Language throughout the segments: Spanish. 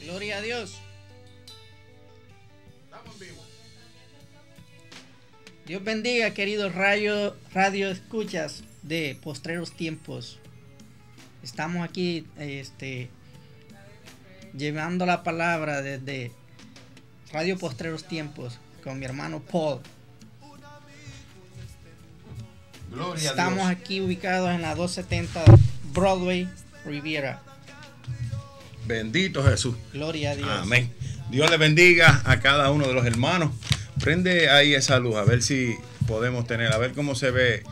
Gloria a Dios. Estamos Dios bendiga, queridos radio, radio escuchas de postreros tiempos. Estamos aquí este, llevando la palabra desde Radio Postreros Tiempos con mi hermano Paul. Estamos aquí ubicados en la 270 Broadway Riviera. Bendito Jesús. Gloria a Dios. Amén. Dios le bendiga a cada uno de los hermanos. Prende ahí esa luz, a ver si podemos tener, a ver cómo se ve.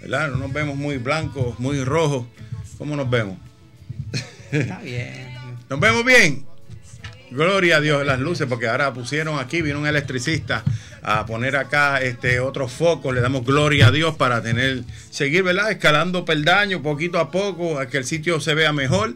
¿Verdad? No nos vemos muy blancos, muy rojos. ¿Cómo nos vemos? Está bien. ¿Nos vemos bien? Gloria a Dios las luces, porque ahora pusieron aquí, vino un electricista a poner acá este, otros focos. Le damos gloria a Dios para tener, seguir ¿verdad? escalando peldaño poquito a poco, a que el sitio se vea mejor.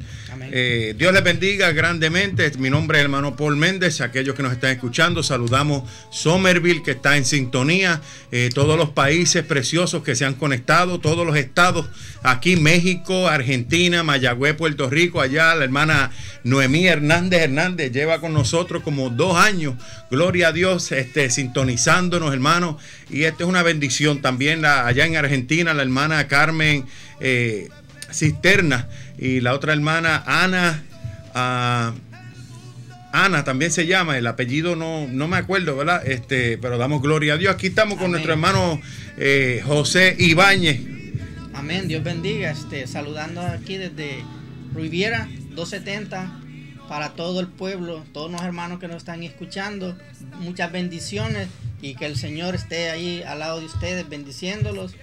Eh, Dios les bendiga grandemente. Mi nombre es hermano Paul Méndez. Aquellos que nos están escuchando, saludamos Somerville, que está en sintonía. Eh, todos los países preciosos que se han conectado, todos los estados, aquí México, Argentina, Mayagüez, Puerto Rico, allá la hermana Noemí Hernández Hernández lleva con nosotros como dos años. Gloria a Dios, este, sintonía sintonizándonos, hermano. Y esto es una bendición también allá en Argentina, la hermana Carmen eh, Cisterna y la otra hermana Ana. Ah, Ana también se llama, el apellido no, no me acuerdo, ¿verdad? Este, pero damos gloria a Dios. Aquí estamos con nuestro hermano eh, José Ibáñez. Amén, Dios bendiga. Este, saludando aquí desde Riviera 270 para todo el pueblo, todos los hermanos que nos están escuchando. Muchas bendiciones y que el Señor esté ahí al lado de ustedes bendiciéndolos.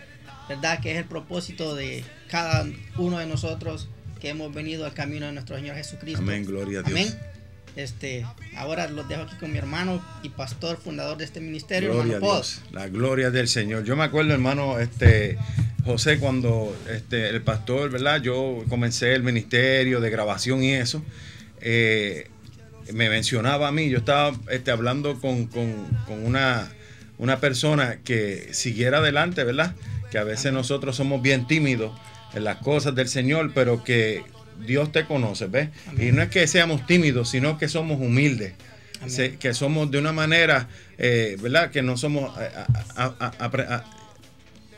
¿Verdad? Que es el propósito de cada uno de nosotros que hemos venido al camino de nuestro Señor Jesucristo. Amén, gloria a Dios. Amén. Este, ahora los dejo aquí con mi hermano y pastor fundador de este ministerio, hermano La gloria del Señor. Yo me acuerdo, hermano, este José, cuando este, el pastor, ¿verdad? Yo comencé el ministerio de grabación y eso. Eh, me mencionaba a mí, yo estaba este, hablando con, una, persona que siguiera adelante, ¿verdad? Que a veces nosotros somos bien tímidos en las cosas del Señor, pero que Dios te conoce, ¿ves? Y no es que seamos tímidos, sino que somos humildes. que somos de una manera, eh, ¿verdad? Que no somos eh,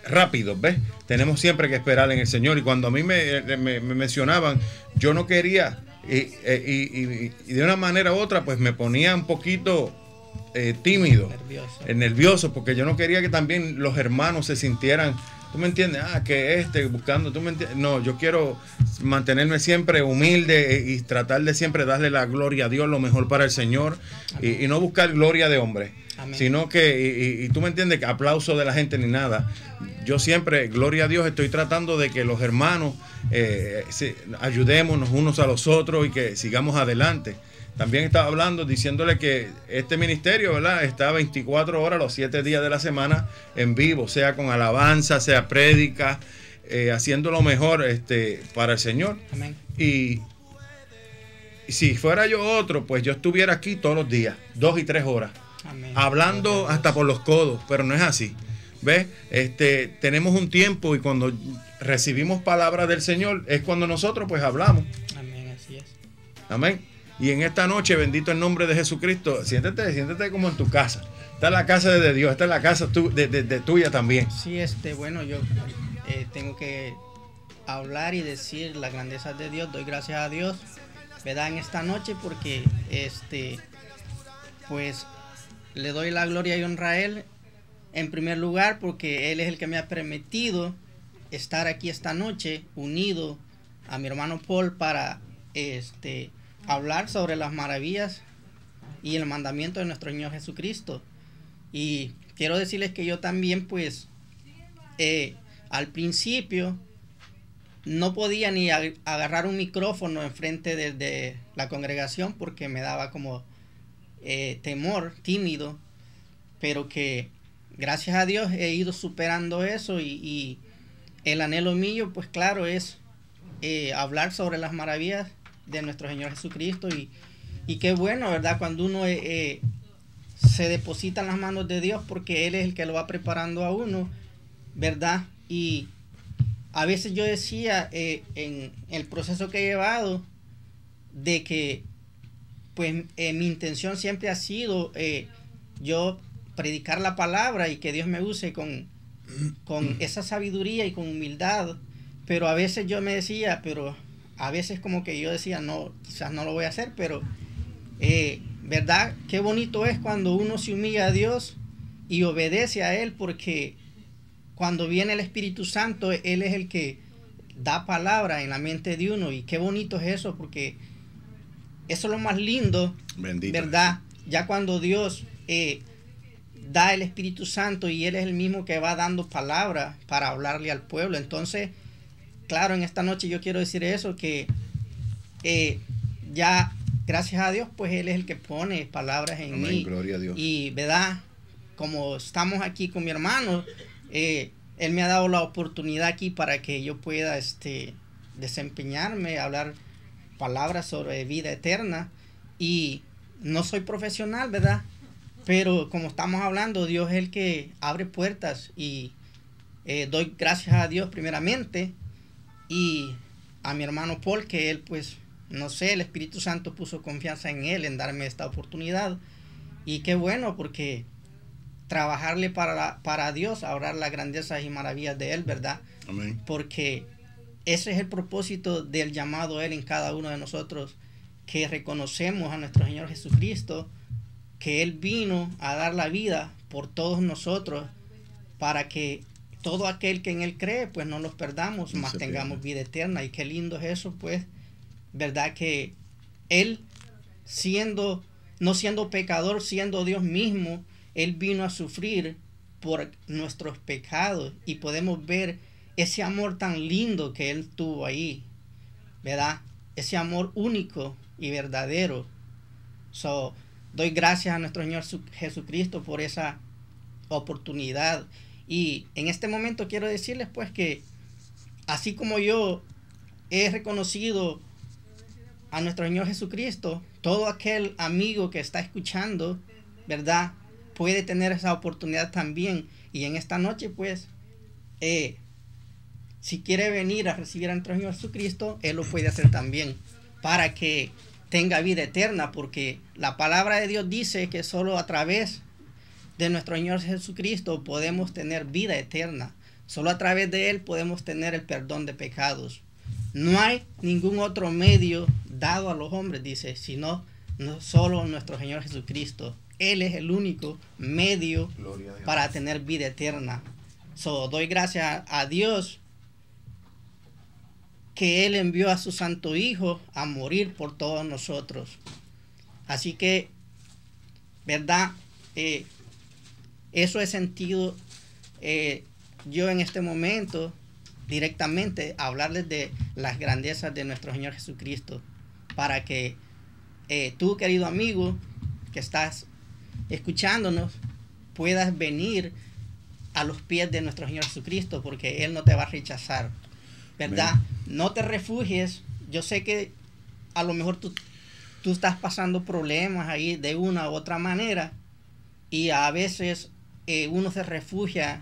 rápidos, ¿ves? Tenemos siempre que esperar en el Señor. Y cuando a mí me mencionaban, yo no quería eh, y, de una manera u otra, pues me ponía un poquito eh, tímido, nervioso. nervioso, porque yo no quería que también los hermanos se sintieran, tú me entiendes, ah, que este, buscando, tú me entiendes, no, yo quiero mantenerme siempre humilde y tratar de siempre darle la gloria a Dios, lo mejor para el Señor, y no buscar gloria de hombre sino que, y, tú me entiendes, que aplauso de la gente ni nada. Yo siempre, gloria a Dios, estoy tratando de que los hermanos eh, ayudémonos unos a los otros y que sigamos adelante. También estaba hablando, diciéndole que este ministerio, ¿verdad? Está 24 horas los 7 días de la semana en vivo, sea con alabanza, sea prédica, eh, haciendo lo mejor este, para el Señor. Y si fuera yo otro, pues yo estuviera aquí todos los días, dos y tres horas hablando hasta por los codos, pero no es así. ¿Ves? Este, tenemos un tiempo y cuando recibimos palabras del Señor es cuando nosotros pues hablamos. Amén, así es. Amén. Y en esta noche, bendito el nombre de Jesucristo, siéntete, siéntete como en tu casa. Está la casa de Dios, está la casa de, tuya también. Sí, este, bueno, yo eh, tengo que hablar y decir la grandeza de Dios. Doy gracias a Dios, ¿verdad? En esta noche porque, este, pues le doy la gloria y honra a en primer lugar porque Él es el que me ha permitido estar aquí esta noche unido a mi hermano Paul para este, hablar sobre las maravillas y el mandamiento de nuestro Señor Jesucristo. Y quiero decirles que yo también pues eh, al principio no podía ni agarrar un micrófono enfrente de la congregación porque me daba como eh, temor, tímido, pero que gracias a Dios he ido superando eso y, el anhelo mío, pues claro, es eh, hablar sobre las maravillas de nuestro Señor Jesucristo y, y qué bueno, ¿verdad? Cuando uno eh, se deposita en las manos de Dios porque Él es el que lo va preparando a uno, ¿verdad? Y a veces yo decía en el proceso que he llevado de que pues eh, mi intención siempre ha sido eh, yo predicar la palabra y que Dios me use con, con mm. esa sabiduría y con humildad. Pero a veces yo me decía, pero a veces como que yo decía, no, quizás no lo voy a hacer, pero eh, ¿verdad? Qué bonito es cuando uno se humilla a Dios y obedece a Él, porque cuando viene el Espíritu Santo, Él es el que da palabra en la mente de uno. Y qué bonito es eso, porque eso es lo más lindo, ¿verdad? Ya cuando Dios eh, da el Espíritu Santo y Él es el mismo que va dando palabras para hablarle al pueblo. Entonces, claro, en esta noche yo quiero decir eso, que eh, ya, gracias a Dios, pues Él es el que pone palabras en Amén, Gloria a Dios. Y, ¿verdad? Como estamos aquí con mi hermano, eh, Él me ha dado la oportunidad aquí para que yo pueda este, desempeñarme, hablar palabras sobre vida eterna y no soy profesional, ¿verdad? Pero como estamos hablando, Dios es el que abre puertas y eh, doy gracias a Dios primeramente y a mi hermano Paul que él pues, no sé, el Espíritu Santo puso confianza en él, en darme esta oportunidad. Y qué bueno porque trabajarle para, para Dios, ahorrar las grandezas y maravillas de él, ¿verdad? Amén. Porque ese es el propósito del llamado Él en cada uno de nosotros, que reconocemos a nuestro Señor Jesucristo, que Él vino a dar la vida por todos nosotros, para que todo aquel que en Él cree, pues no nos perdamos, mas más tengamos vida eterna. Y qué lindo es eso, pues, ¿verdad? Que Él, siendo, no siendo pecador, siendo Dios mismo, Él vino a sufrir por nuestros pecados y podemos ver ese amor tan lindo que Él tuvo ahí, ¿verdad? Ese amor único y verdadero. So, doy gracias a nuestro Señor Jesucristo por esa oportunidad. Y en este momento quiero decirles pues que así como yo he reconocido a nuestro Señor Jesucristo, todo aquel amigo que está escuchando, ¿verdad? Puede tener esa oportunidad también. Y en esta noche pues eh, si quiere venir a recibir a nuestro Señor Jesucristo, Él lo puede hacer también para que tenga vida eterna, porque la palabra de Dios dice que solo a través de nuestro Señor Jesucristo podemos tener vida eterna. Solo a través de Él podemos tener el perdón de pecados. No hay ningún otro medio dado a los hombres, dice, sino no solo nuestro Señor Jesucristo. Él es el único medio para tener vida eterna. So, doy gracias a Dios que Él envió a su Santo Hijo a morir por todos nosotros. Así que, ¿verdad? Eh, eso he sentido eh, yo en este momento directamente hablarles de las grandezas de nuestro Señor Jesucristo para que eh, tú, querido amigo, que estás escuchándonos, puedas venir a los pies de nuestro Señor Jesucristo, porque Él no te va a rechazar, ¿verdad? no te refugies. Yo sé que a lo mejor tú, tú estás pasando problemas ahí de una u otra manera y a veces eh, uno se refugia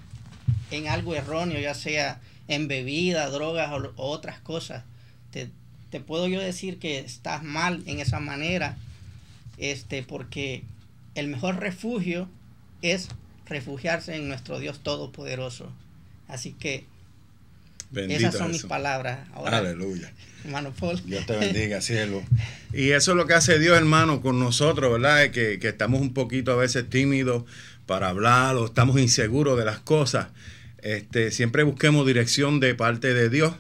en algo erróneo, ya sea en bebida, drogas o, otras cosas. Te, te, puedo yo decir que estás mal en esa manera, este, porque el mejor refugio es refugiarse en nuestro Dios Todopoderoso. Así que esas son mis palabras. Aleluya. Hermano Dios te bendiga, cielo. Y eso es lo que hace Dios, hermano, con nosotros, ¿verdad? Que, que estamos un poquito a veces tímidos para hablar o estamos inseguros de las cosas. Este, siempre busquemos dirección de parte de Dios.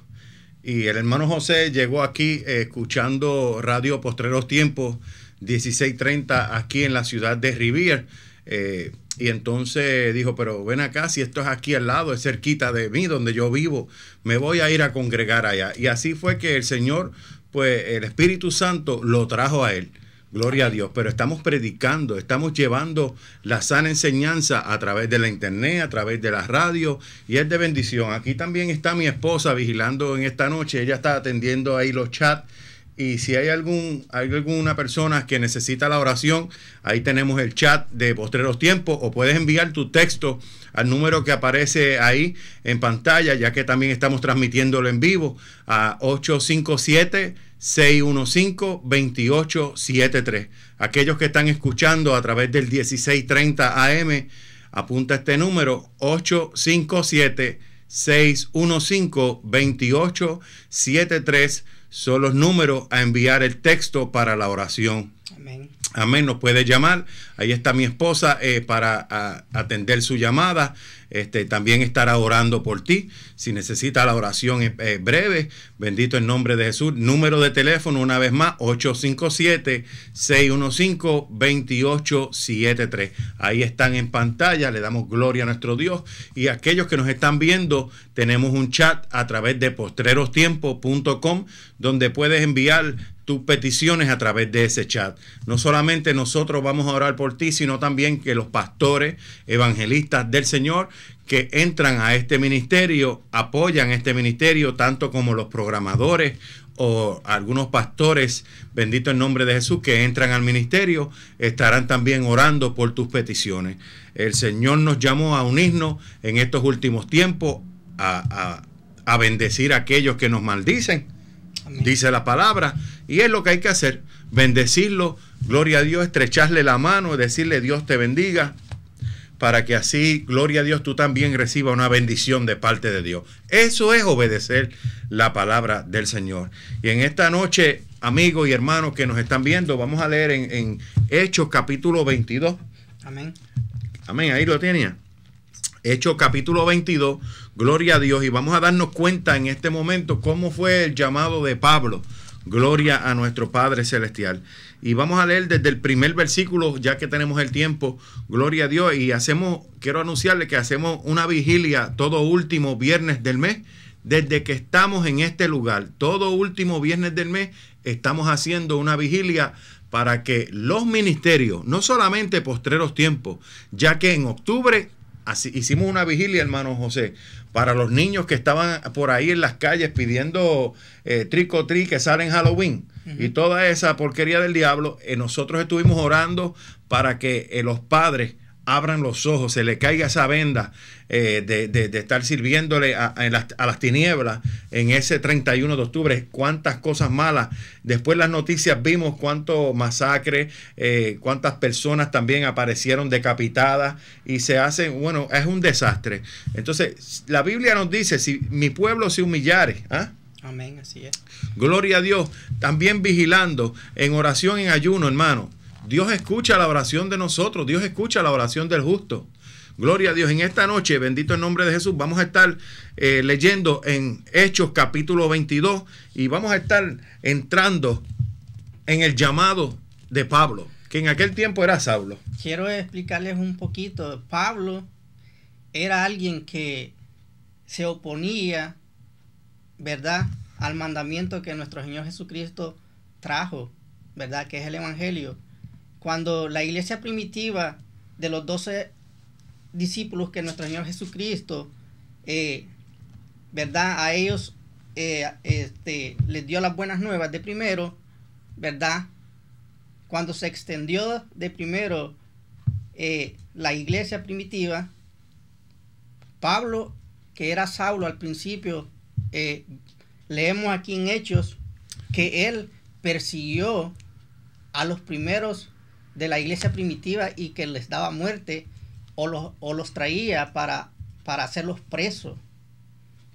Y el hermano José llegó aquí eh, escuchando Radio Postreros Tiempos 1630 aquí en la ciudad de Rivier. Eh, y entonces dijo, pero ven acá, si esto es aquí al lado, es cerquita de mí, donde yo vivo, me voy a ir a congregar allá. Y así fue que el Señor, pues el Espíritu Santo lo trajo a él. Gloria a Dios, pero estamos predicando, estamos llevando la sana enseñanza a través de la internet, a través de la radio, y es de bendición. Aquí también está mi esposa vigilando en esta noche, ella está atendiendo ahí los chats y si hay, alguna persona que necesita la oración, ahí tenemos el chat de Postreros Tiempos o puedes enviar tu texto al número que aparece ahí en pantalla, ya que también estamos transmitiéndolo en vivo a 857 615-2873. Aquellos que están escuchando a través del 1630 AM, apunta este número 857-615-2873 son los números a enviar el texto para la oración. Amén. Amén, nos puede llamar. Ahí está mi esposa eh, para atender su llamada. Este, también estará orando por ti. Si necesita la oración eh, eh, breve, bendito el nombre de Jesús. Número de teléfono, una vez más, 857-615-2873. Ahí están en pantalla, le damos gloria a nuestro Dios. Y aquellos que nos están viendo, tenemos un chat a través de postrerostiempo.com donde puedes enviar tus peticiones a través de ese chat. No solamente nosotros vamos a orar por ti, sino también que los pastores evangelistas del Señor que entran a este ministerio, apoyan este ministerio, tanto como los programadores o algunos pastores, bendito el nombre de Jesús, que entran al ministerio, estarán también orando por tus peticiones. El Señor nos llamó a unirnos en estos últimos tiempos, a, a, a bendecir a aquellos que nos maldicen dice la palabra. Y es lo que hay que hacer, bendecirlo, gloria a Dios, estrecharle la mano, y decirle Dios te bendiga, para que así, gloria a Dios, tú también recibas una bendición de parte de Dios. Eso es obedecer la palabra del Señor. Y en esta noche, amigos y hermanos que nos están viendo, vamos a leer en, en Hechos capítulo 22. Amén. Amén, ahí lo tenía. Hechos capítulo 22, Gloria a Dios. Y vamos a darnos cuenta en este momento cómo fue el llamado de Pablo. Gloria a nuestro Padre Celestial. Y vamos a leer desde el primer versículo, ya que tenemos el tiempo. Gloria a Dios. Y hacemos, quiero anunciarle que hacemos una vigilia todo último viernes del mes. Desde que estamos en este lugar, todo último viernes del mes, estamos haciendo una vigilia para que los ministerios, no solamente postreros tiempos, ya que en octubre hicimos una vigilia, hermano José, para los niños que estaban por ahí en las calles pidiendo eh, tricotri que salen Halloween y toda esa porquería del diablo. Eh, nosotros estuvimos orando para que eh, los padres abran los ojos, se le caiga esa venda eh, de, estar sirviéndole a, las, tinieblas en ese 31 de octubre. Cuántas cosas malas. Después las noticias vimos cuánto masacre, eh, cuántas personas también aparecieron decapitadas y se hacen, bueno, es un desastre. Entonces, la Biblia nos dice, si mi pueblo se humillare, ¿ah? Amén, así es. Gloria a Dios. También vigilando en oración, en ayuno, hermano Dios escucha la oración de nosotros, Dios escucha la oración del justo. Gloria a Dios. En esta noche, bendito el nombre de Jesús, vamos a estar eh, leyendo en Hechos capítulo 22 y vamos a estar entrando en el llamado de Pablo, que en aquel tiempo era Saulo. Quiero explicarles un poquito. Pablo era alguien que se oponía, ¿verdad?, al mandamiento que nuestro Señor Jesucristo trajo, ¿verdad?, que es el Evangelio cuando la iglesia primitiva de los doce discípulos que nuestro Señor Jesucristo, eh, ¿verdad? A ellos eh, este, les dio las buenas nuevas de primero, ¿verdad? Cuando se extendió de primero eh, la iglesia primitiva, Pablo, que era Saulo al principio, leemos aquí en Hechos que él persiguió a los primeros de la iglesia primitiva y que les daba muerte o los, los traía para, para hacerlos presos.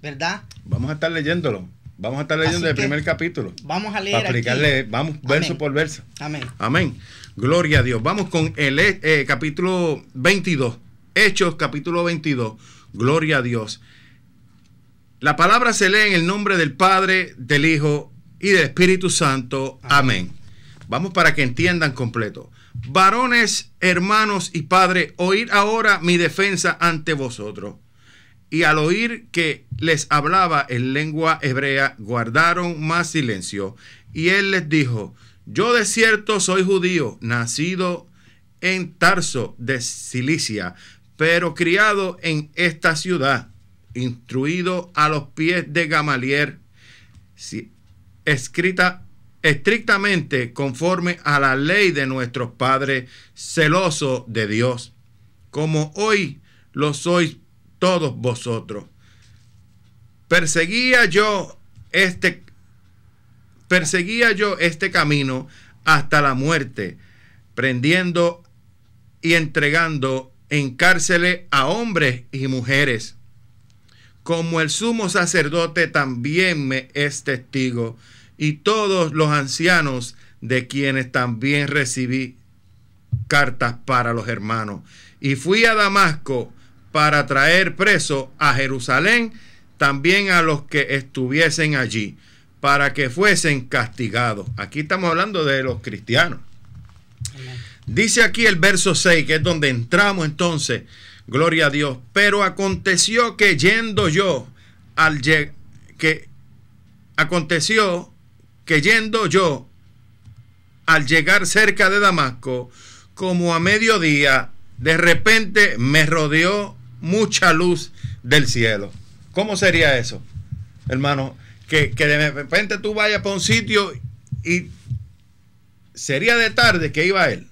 ¿Verdad? Vamos a estar leyéndolo. Vamos a estar leyendo el primer capítulo. Vamos a leer. aplicarle, vamos verso por verso. Amén. Amén. Gloria a Dios. Vamos con el eh, eh, capítulo 22. Hechos capítulo 22. Gloria a Dios. La palabra se lee en el nombre del Padre, del Hijo y del Espíritu Santo. Amén. Vamos para que entiendan completo. Varones, hermanos y padres, oíd ahora mi defensa ante vosotros. Y al oír que les hablaba en lengua hebrea, guardaron más silencio. Y él les dijo, yo de cierto soy judío, nacido en Tarso de Cilicia, pero criado en esta ciudad, instruido a los pies de Gamaliel, escrita estrictamente conforme a la ley de nuestros padres, celoso de Dios, como hoy lo sois todos vosotros. Perseguía yo este perseguía yo este camino hasta la muerte, prendiendo y entregando en cárceles a hombres y mujeres, como el sumo sacerdote también me es testigo y todos los ancianos de quienes también recibí cartas para los hermanos. Y fui a Damasco para traer preso a Jerusalén también a los que estuviesen allí, para que fuesen castigados. Aquí estamos hablando de los cristianos. Dice aquí el verso 6, que es donde entramos entonces, gloria a Dios. Pero aconteció que yendo yo al que aconteció que yendo yo, al llegar cerca de Damasco, como a mediodía, de repente me rodeó mucha luz del cielo. ¿Cómo sería eso, hermano? Que, de repente tú vayas para un sitio y sería de tarde que iba él,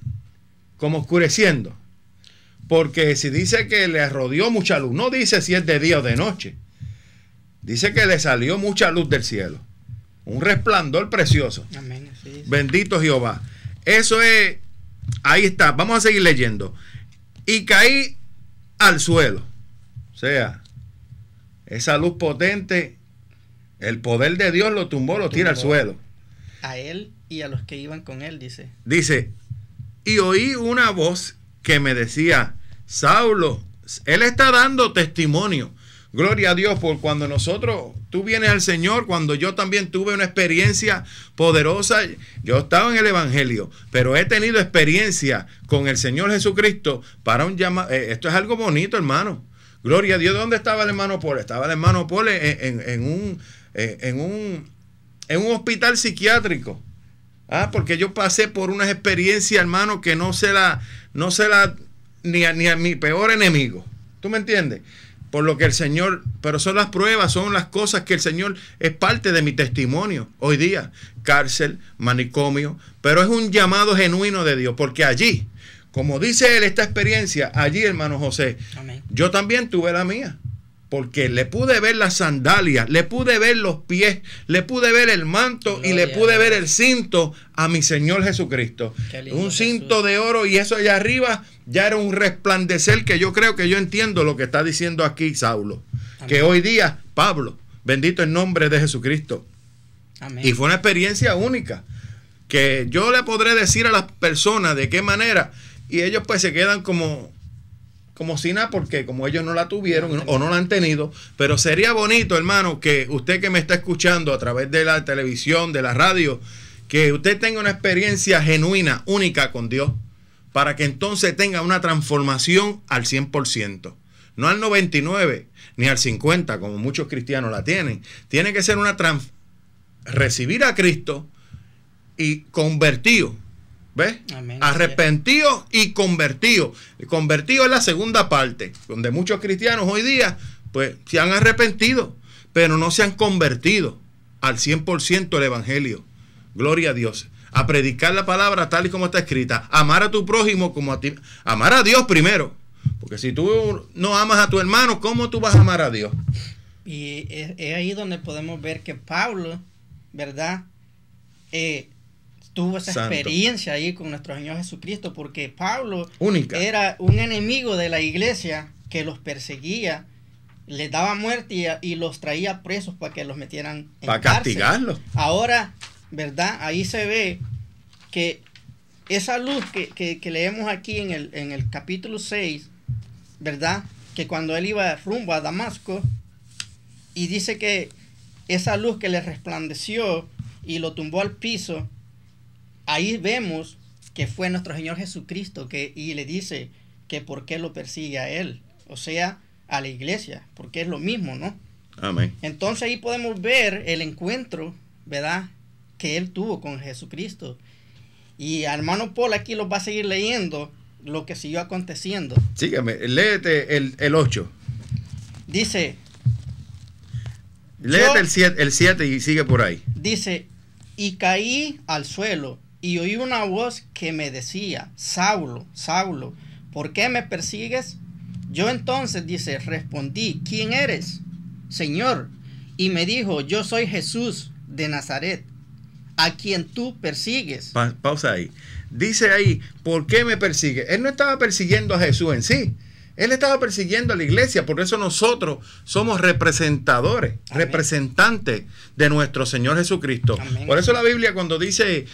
como oscureciendo. Porque si dice que le rodeó mucha luz, no dice si es de día o de noche. Dice que le salió mucha luz del cielo un resplandor precioso. Bendito Jehová. Eso es, ahí está, vamos a seguir leyendo. Y caí al suelo. O sea, esa luz potente, el poder de Dios lo tumbó, lo tira al suelo. A él y a los que iban con él, dice. Dice, y oí una voz que me decía, Saulo, él está dando testimonio. Gloria a Dios por cuando nosotros, tú vienes al Señor, cuando yo también tuve una experiencia poderosa, yo estaba en el Evangelio, pero he tenido experiencia con el Señor Jesucristo para un llamado. Eh, esto es algo bonito, hermano. Gloria a Dios, ¿dónde estaba el hermano Paul? Estaba el hermano Paul en, eh, un, en, un, hospital psiquiátrico. Ah, porque yo pasé por una experiencia, hermano, que no se la, no se la, ni a, ni a mi peor enemigo. ¿Tú me entiendes? por lo que el Señor, pero son las pruebas, son las cosas que el Señor es parte de mi testimonio hoy día. Cárcel, manicomio, pero es un llamado genuino de Dios, porque allí, como dice él, esta experiencia, allí, hermano José, yo también tuve la mía, porque le pude ver las sandalias, le pude ver los pies, le pude ver el manto y le pude ver el cinto a mi Señor Jesucristo. Un cinto de oro y eso allá arriba ya era un resplandecer que yo creo que yo entiendo lo que está diciendo aquí Saulo. Que hoy día, Pablo, bendito el nombre de Jesucristo. Y fue una experiencia única. Que yo le podré decir a las personas de qué manera. Y ellos pues se quedan como, como si nada, porque como ellos no la tuvieron o no la han tenido, pero sería bonito, hermano, que usted que me está escuchando a través de la televisión, de la radio, que usted tenga una experiencia genuina, única con Dios para que entonces tenga una transformación al 100%, no al 99 ni al 50 como muchos cristianos la tienen. Tiene que ser una trans recibir a Cristo y convertido. ¿Ves? Arrepentido y convertido. Convertido es la segunda parte, donde muchos cristianos hoy día pues se han arrepentido, pero no se han convertido al 100% el Evangelio. Gloria a Dios a predicar la palabra tal y como está escrita. Amar a tu prójimo como a ti. Amar a Dios primero. Porque si tú no amas a tu hermano, ¿cómo tú vas a amar a Dios? Y es, ahí donde podemos ver que Pablo, ¿verdad? Eh, tuvo esa experiencia ahí con nuestro Señor Jesucristo, porque Pablo era un enemigo de la iglesia que los perseguía, les daba muerte y, los traía presos para que los metieran en Para castigarlos. Ahora ¿verdad? Ahí se ve que esa luz que, leemos aquí en el, capítulo 6, ¿verdad? Que cuando él iba rumbo a Damasco, y dice que esa luz que le resplandeció y lo tumbó al piso, ahí vemos que fue nuestro Señor Jesucristo que, y le dice que por qué lo persigue a él, o sea, a la iglesia, porque es lo mismo, ¿no? Amén. Entonces ahí podemos ver el encuentro, ¿verdad? que él tuvo con Jesucristo. Y hermano Paul aquí los va a seguir leyendo lo que siguió aconteciendo. Sígame, léete el, 8. Dice. Léete el, 7, el 7 y sigue por ahí. Dice, y caí al suelo y oí una voz que me decía, Saulo, Saulo, ¿por qué me persigues? Yo entonces, dice, respondí, ¿quién eres? Señor. Y me dijo, yo soy Jesús de Nazaret, a quien tú persigues. pausa ahí. Dice ahí, ¿por qué me persigue? Él no estaba persiguiendo a Jesús en sí. Él estaba persiguiendo a la iglesia, por eso nosotros somos representadores, representantes de nuestro Señor Jesucristo. Por eso la Biblia cuando dice,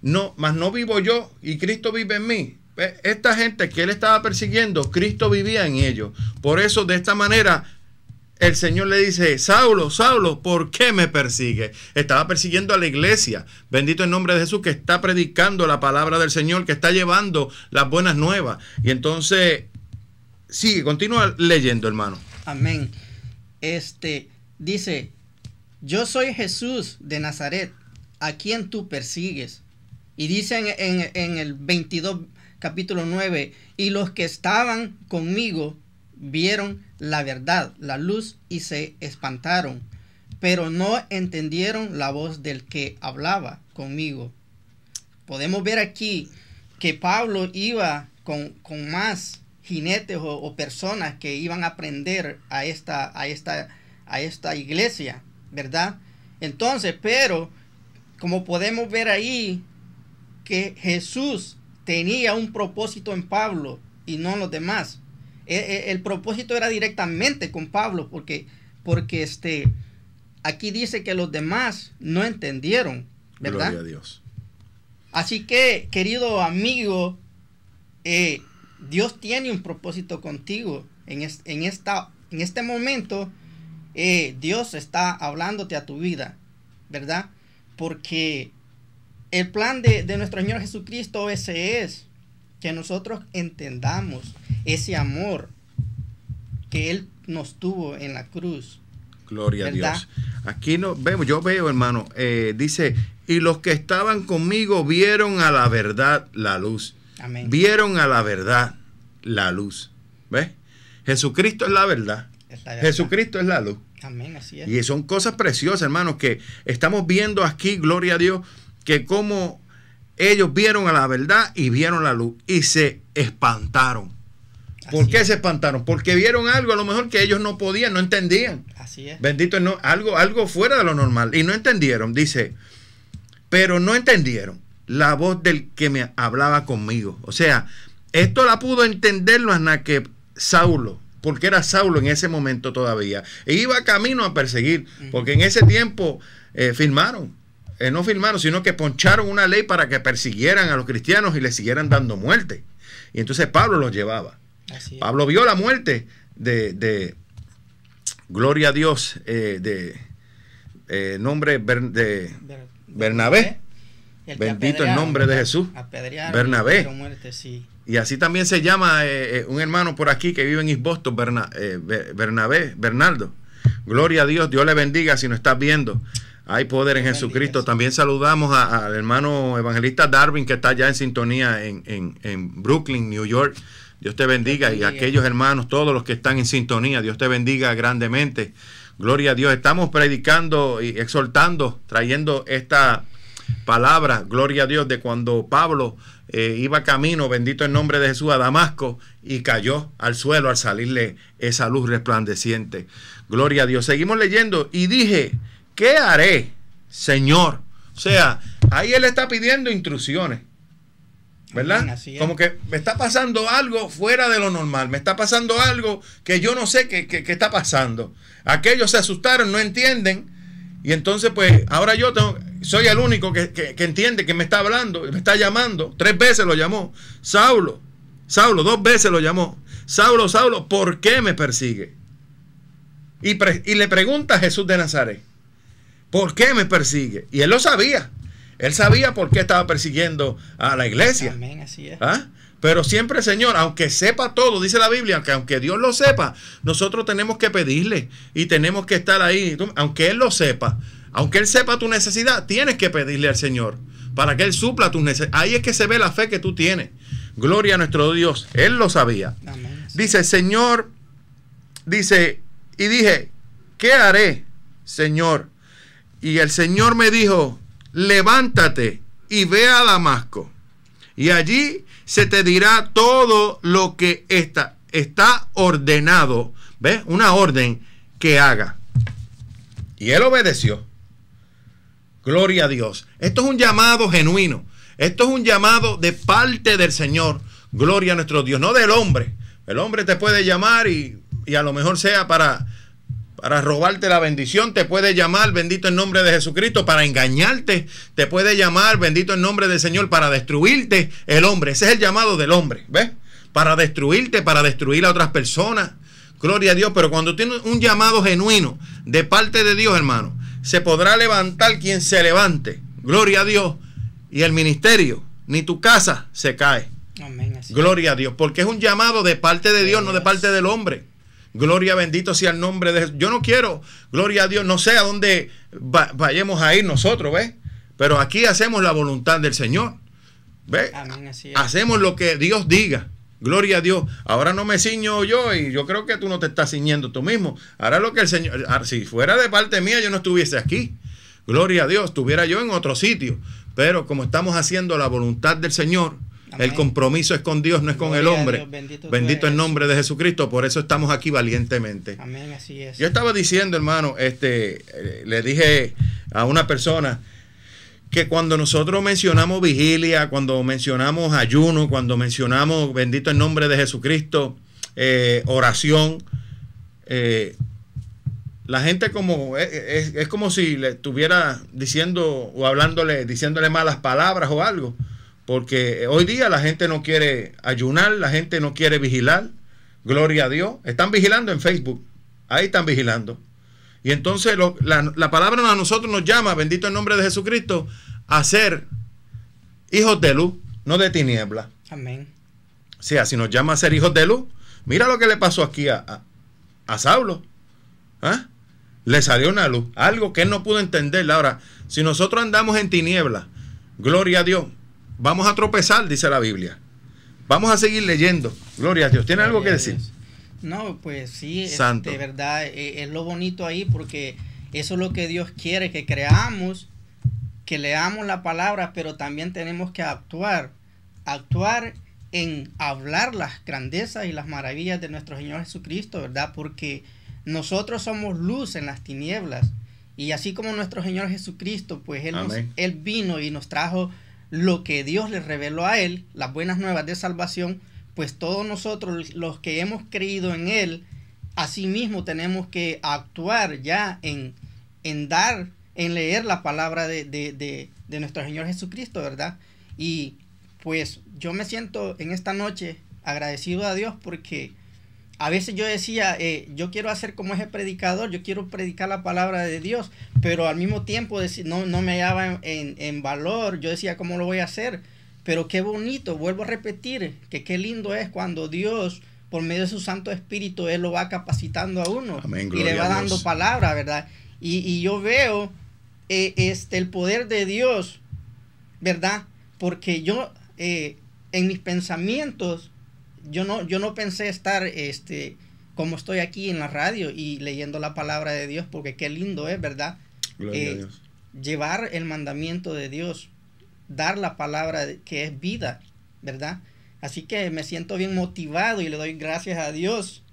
no, mas no vivo yo y Cristo vive en mí, eh, esta gente que él estaba persiguiendo, Cristo vivía en ellos. Por eso, de esta manera, el Señor le dice, Saulo, Saulo, ¿por qué me persigue? Estaba persiguiendo a la iglesia. Bendito el nombre de Jesús que está predicando la palabra del Señor, que está llevando las buenas nuevas. Y entonces, sigue, continúa leyendo, hermano. Amén. Este, dice, yo soy Jesús de Nazaret, a quien tú persigues. Y dice en, en el 22, capítulo 9, y los que estaban conmigo vieron la verdad, la luz, y se espantaron, pero no entendieron la voz del que hablaba conmigo. Podemos ver aquí que Pablo iba con, más jinetes o, personas que iban a aprender a esta, a esta, a esta iglesia, ¿verdad? Entonces, pero como podemos ver ahí, que Jesús tenía un propósito en Pablo y no en los demás. E, e, el, propósito era directamente con Pablo, porque, porque este, aquí dice que los demás no entendieron, ¿verdad? Gloria a Dios. Así que, querido amigo, eh, Dios tiene un propósito contigo. En, en, esta, en este momento, eh, Dios está hablándote a tu vida, ¿verdad? Porque el plan de, de nuestro Señor Jesucristo ese es que nosotros entendamos ese amor que Él nos tuvo en la cruz. Gloria a Dios. Aquí no vemos, yo veo, hermano, eh, dice, y los que estaban conmigo vieron a la verdad la luz. Amén. Vieron a la verdad la luz. ¿Ves? Jesucristo es la verdad. Jesucristo es la luz. Amén, así es. Y son cosas preciosas, hermanos, que estamos viendo aquí, gloria a Dios, que como ellos vieron a la verdad y vieron la luz y se espantaron. ¿Por qué se espantaron? Porque vieron algo a lo mejor que ellos no podían, no entendían. Así es. Bendito no, algo, algo fuera de lo normal. Y no entendieron, dice, pero no entendieron la voz del que me hablaba conmigo. O sea, esto la pudo entenderlo hasta que Saulo, porque era Saulo en ese momento todavía, e iba camino a perseguir, porque en ese tiempo eh, firmaron eh, no firmaron, sino que poncharon una ley para que persiguieran a los cristianos y les siguieran dando muerte. Y entonces Pablo los llevaba. Pablo vio la muerte de, de gloria a Dios, eh, de eh, nombre de Bernabé. Bendito el nombre de Jesús. Bernabé. Y así también se llama un hermano por aquí que vive en Isbosto, Bernabé, Bernardo. Gloria a Dios, Dios le bendiga si no estás viendo. Hay poder en Jesucristo. También saludamos al hermano evangelista Darwin, que está ya en sintonía en, Brooklyn, New York. Dios te bendiga. Y aquellos hermanos, todos los que están en sintonía, Dios te bendiga grandemente. Gloria a Dios. Estamos predicando y exhortando, trayendo esta palabra, gloria a Dios, de cuando Pablo eh, iba camino, bendito el nombre de Jesús, a Damasco y cayó al suelo al salirle esa luz resplandeciente. Gloria a Dios. Seguimos leyendo. Y dije, ¿qué haré, Señor? O sea, ahí él está pidiendo instrucciones. ¿Verdad? Como que me está pasando algo fuera de lo normal, me está pasando algo que yo no sé qué, está pasando. Aquellos se asustaron, no entienden, y entonces pues ahora yo tengo, soy el único que, entiende que me está hablando, me está llamando, tres veces lo llamó, Saulo, Saulo, dos veces lo llamó, Saulo, Saulo, ¿por qué me persigue? Y, y le pregunta a Jesús de Nazaret, ¿Por qué me persigue? Y él lo sabía. Él sabía por qué estaba persiguiendo a la iglesia. Amén, así es. ¿Ah? Pero siempre, Señor, aunque sepa todo, dice la Biblia, que aunque Dios lo sepa, nosotros tenemos que pedirle y tenemos que estar ahí. Aunque Él lo sepa, aunque Él sepa tu necesidad, tienes que pedirle al Señor para que Él supla tus necesidades. Ahí es que se ve la fe que tú tienes. Gloria a nuestro Dios. Él lo sabía. Dice, Señor, dice, y dije, ¿qué haré, Señor? Y el Señor me dijo, levántate y ve a Damasco. Y allí se te dirá todo lo que está, está ordenado. ¿Ves? Una orden que haga. Y él obedeció. Gloria a Dios. Esto es un llamado genuino. Esto es un llamado de parte del Señor. Gloria a nuestro Dios, no del hombre. El hombre te puede llamar y a lo mejor sea para para robarte la bendición, te puede llamar, bendito en nombre de Jesucristo, para engañarte, te puede llamar, bendito en nombre del Señor, para destruirte el hombre. Ese es el llamado del hombre, ¿ves? Para destruirte, para destruir a otras personas. Gloria a Dios, pero cuando tienes un llamado genuino de parte de Dios, hermano, se podrá levantar quien se levante. Gloria a Dios. Y el ministerio, ni tu casa se cae. Amén, Gloria a Dios, porque es un llamado de parte de Dios, no de parte del hombre. Gloria bendito sea el nombre de Yo no quiero, gloria a Dios, no sé a dónde vayamos a ir nosotros, ¿ves? Pero aquí hacemos la voluntad del Señor. ¿Ves? Hacemos lo que Dios diga. Gloria a Dios. Ahora no me ciño yo y yo creo que tú no te estás ciñendo tú mismo. Ahora lo que el Señor, ah, si fuera de parte mía, yo no estuviese aquí. Gloria a Dios, estuviera yo en otro sitio. Pero como estamos haciendo la voluntad del Señor, el compromiso es con Dios, no es con el hombre. bendito, el nombre de Jesucristo, por eso estamos aquí valientemente. Yo estaba diciendo, hermano, este, eh, le dije a una persona que cuando nosotros mencionamos vigilia, cuando mencionamos ayuno, cuando mencionamos, bendito el nombre de Jesucristo, eh, oración, eh, la gente como es, es como si le estuviera diciendo o hablándole, diciéndole malas palabras o algo porque hoy día la gente no quiere ayunar, la gente no quiere vigilar, gloria a Dios. Están vigilando en Facebook, ahí están vigilando. Y entonces la, palabra a nosotros nos llama, bendito el nombre de Jesucristo, a ser hijos de luz, no de tiniebla Amén. O sea, si nos llama a ser hijos de luz, mira lo que le pasó aquí a, a, Saulo. ¿Ah? Le salió una luz, algo que él no pudo entender. Ahora, si nosotros andamos en tiniebla gloria a Dios, vamos a tropezar, dice la Biblia. Vamos a seguir leyendo. Gloria a Dios. ¿Tiene algo que decir? No, pues sí, este, de verdad e, e, es, lo bonito ahí porque eso es lo que Dios quiere, que creamos, que leamos la palabra, pero también tenemos que actuar, actuar en hablar las grandezas y las maravillas de nuestro Señor Jesucristo, ¿verdad? Porque nosotros somos luz en las tinieblas y así como nuestro Señor Jesucristo, pues Él, él vino y nos trajo lo que Dios le reveló a él, las buenas nuevas de salvación, pues todos nosotros los que hemos creído en él, asimismo tenemos que actuar ya en, en dar, en leer la palabra de, de nuestro Señor Jesucristo, ¿verdad? Y pues yo me siento en esta noche agradecido a Dios porque a veces yo decía, eh, yo quiero hacer como ese predicador, yo quiero predicar la palabra de Dios, pero al mismo tiempo no, no me hallaba en, valor, yo decía, ¿cómo lo voy a hacer? Pero qué bonito, vuelvo a repetir, que qué lindo es cuando Dios, por medio de su Santo Espíritu, Él lo va capacitando a uno y le va dando palabra, ¿verdad? Y, yo veo eh, este, el poder de Dios, ¿verdad? Porque yo eh, en mis pensamientos yo no, yo no pensé estar este, como estoy aquí en la radio y leyendo la palabra de Dios, porque qué lindo es, ¿eh? ¿verdad? Eh, llevar el mandamiento de Dios, dar la palabra que es vida, ¿verdad? Así que me siento bien motivado y le doy gracias a Dios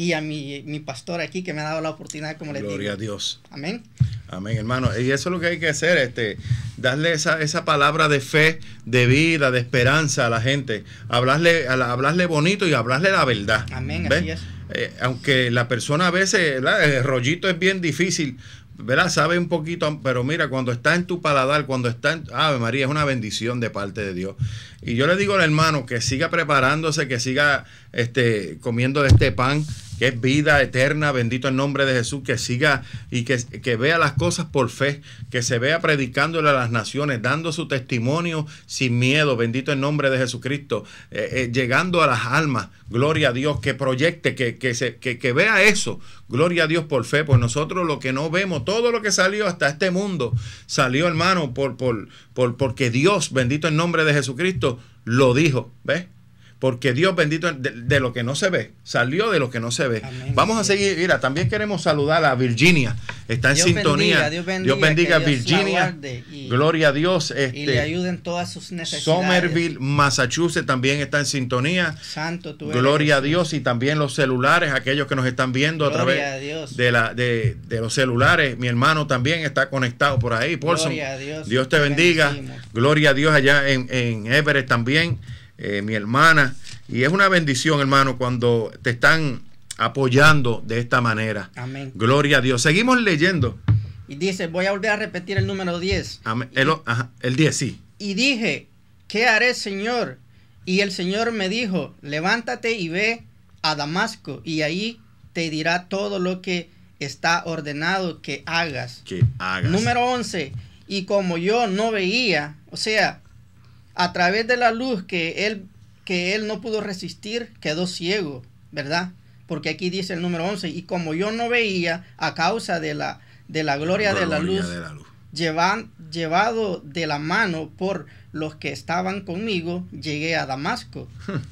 y a mi, pastor aquí que me ha dado la oportunidad, como le digo. Gloria a Dios. Amén. Amén, hermano. Y eso es lo que hay que hacer, este, darle esa, esa palabra de fe, de vida, de esperanza a la gente. Hablarle, hablarle bonito y hablarle la verdad. Amén, así es. Eh, aunque la persona a veces, el rollito es bien difícil, ¿verdad? Sabe un poquito, pero mira, cuando está en tu paladar, cuando está en... Ave María, es una bendición de parte de Dios. Y yo le digo al hermano que siga preparándose, que siga este, comiendo de este pan que es vida eterna, bendito el nombre de Jesús, que siga y que, vea las cosas por fe, que se vea predicándole a las naciones, dando su testimonio sin miedo, bendito el nombre de Jesucristo, eh, eh, llegando a las almas, gloria a Dios, que proyecte, que, se, vea eso, gloria a Dios por fe, pues nosotros lo que no vemos, todo lo que salió hasta este mundo, salió hermano, por, por, por, porque Dios, bendito el nombre de Jesucristo, lo dijo, ¿ves? porque Dios bendito de, lo que no se ve, salió de lo que no se ve. Vamos a seguir, mira, también queremos saludar a Virginia, está en sintonía. Dios bendiga, a Virginia. Gloria a Dios. y le este, ayuden todas sus necesidades. Somerville, Massachusetts también está en sintonía. Santo tú eres Gloria a Dios y también los celulares, aquellos que nos están viendo a través De, la, de, de, los celulares. Mi hermano también está conectado por ahí. Paulson, Gloria a Dios. Dios te bendiga. Gloria a Dios allá en, en también. Eh, mi hermana. Y es una bendición, hermano, cuando te están apoyando de esta manera. Amén. Gloria a Dios. Seguimos leyendo. Y dice, voy a volver a repetir el número 10. Amén. El, el 10, sí. Y dije, ¿qué haré, Señor? Y el Señor me dijo, levántate y ve a Damasco y ahí te dirá todo lo que está ordenado que hagas. Que hagas. Número 11. Y como yo no veía, o sea, a través de la luz que él, que él no pudo resistir, quedó ciego, ¿verdad? Porque aquí dice el número 11, y como yo no veía a causa de la, de la gloria, de la luz, de la luz. Llevan, llevado de la mano por los que estaban conmigo, llegué a Damasco.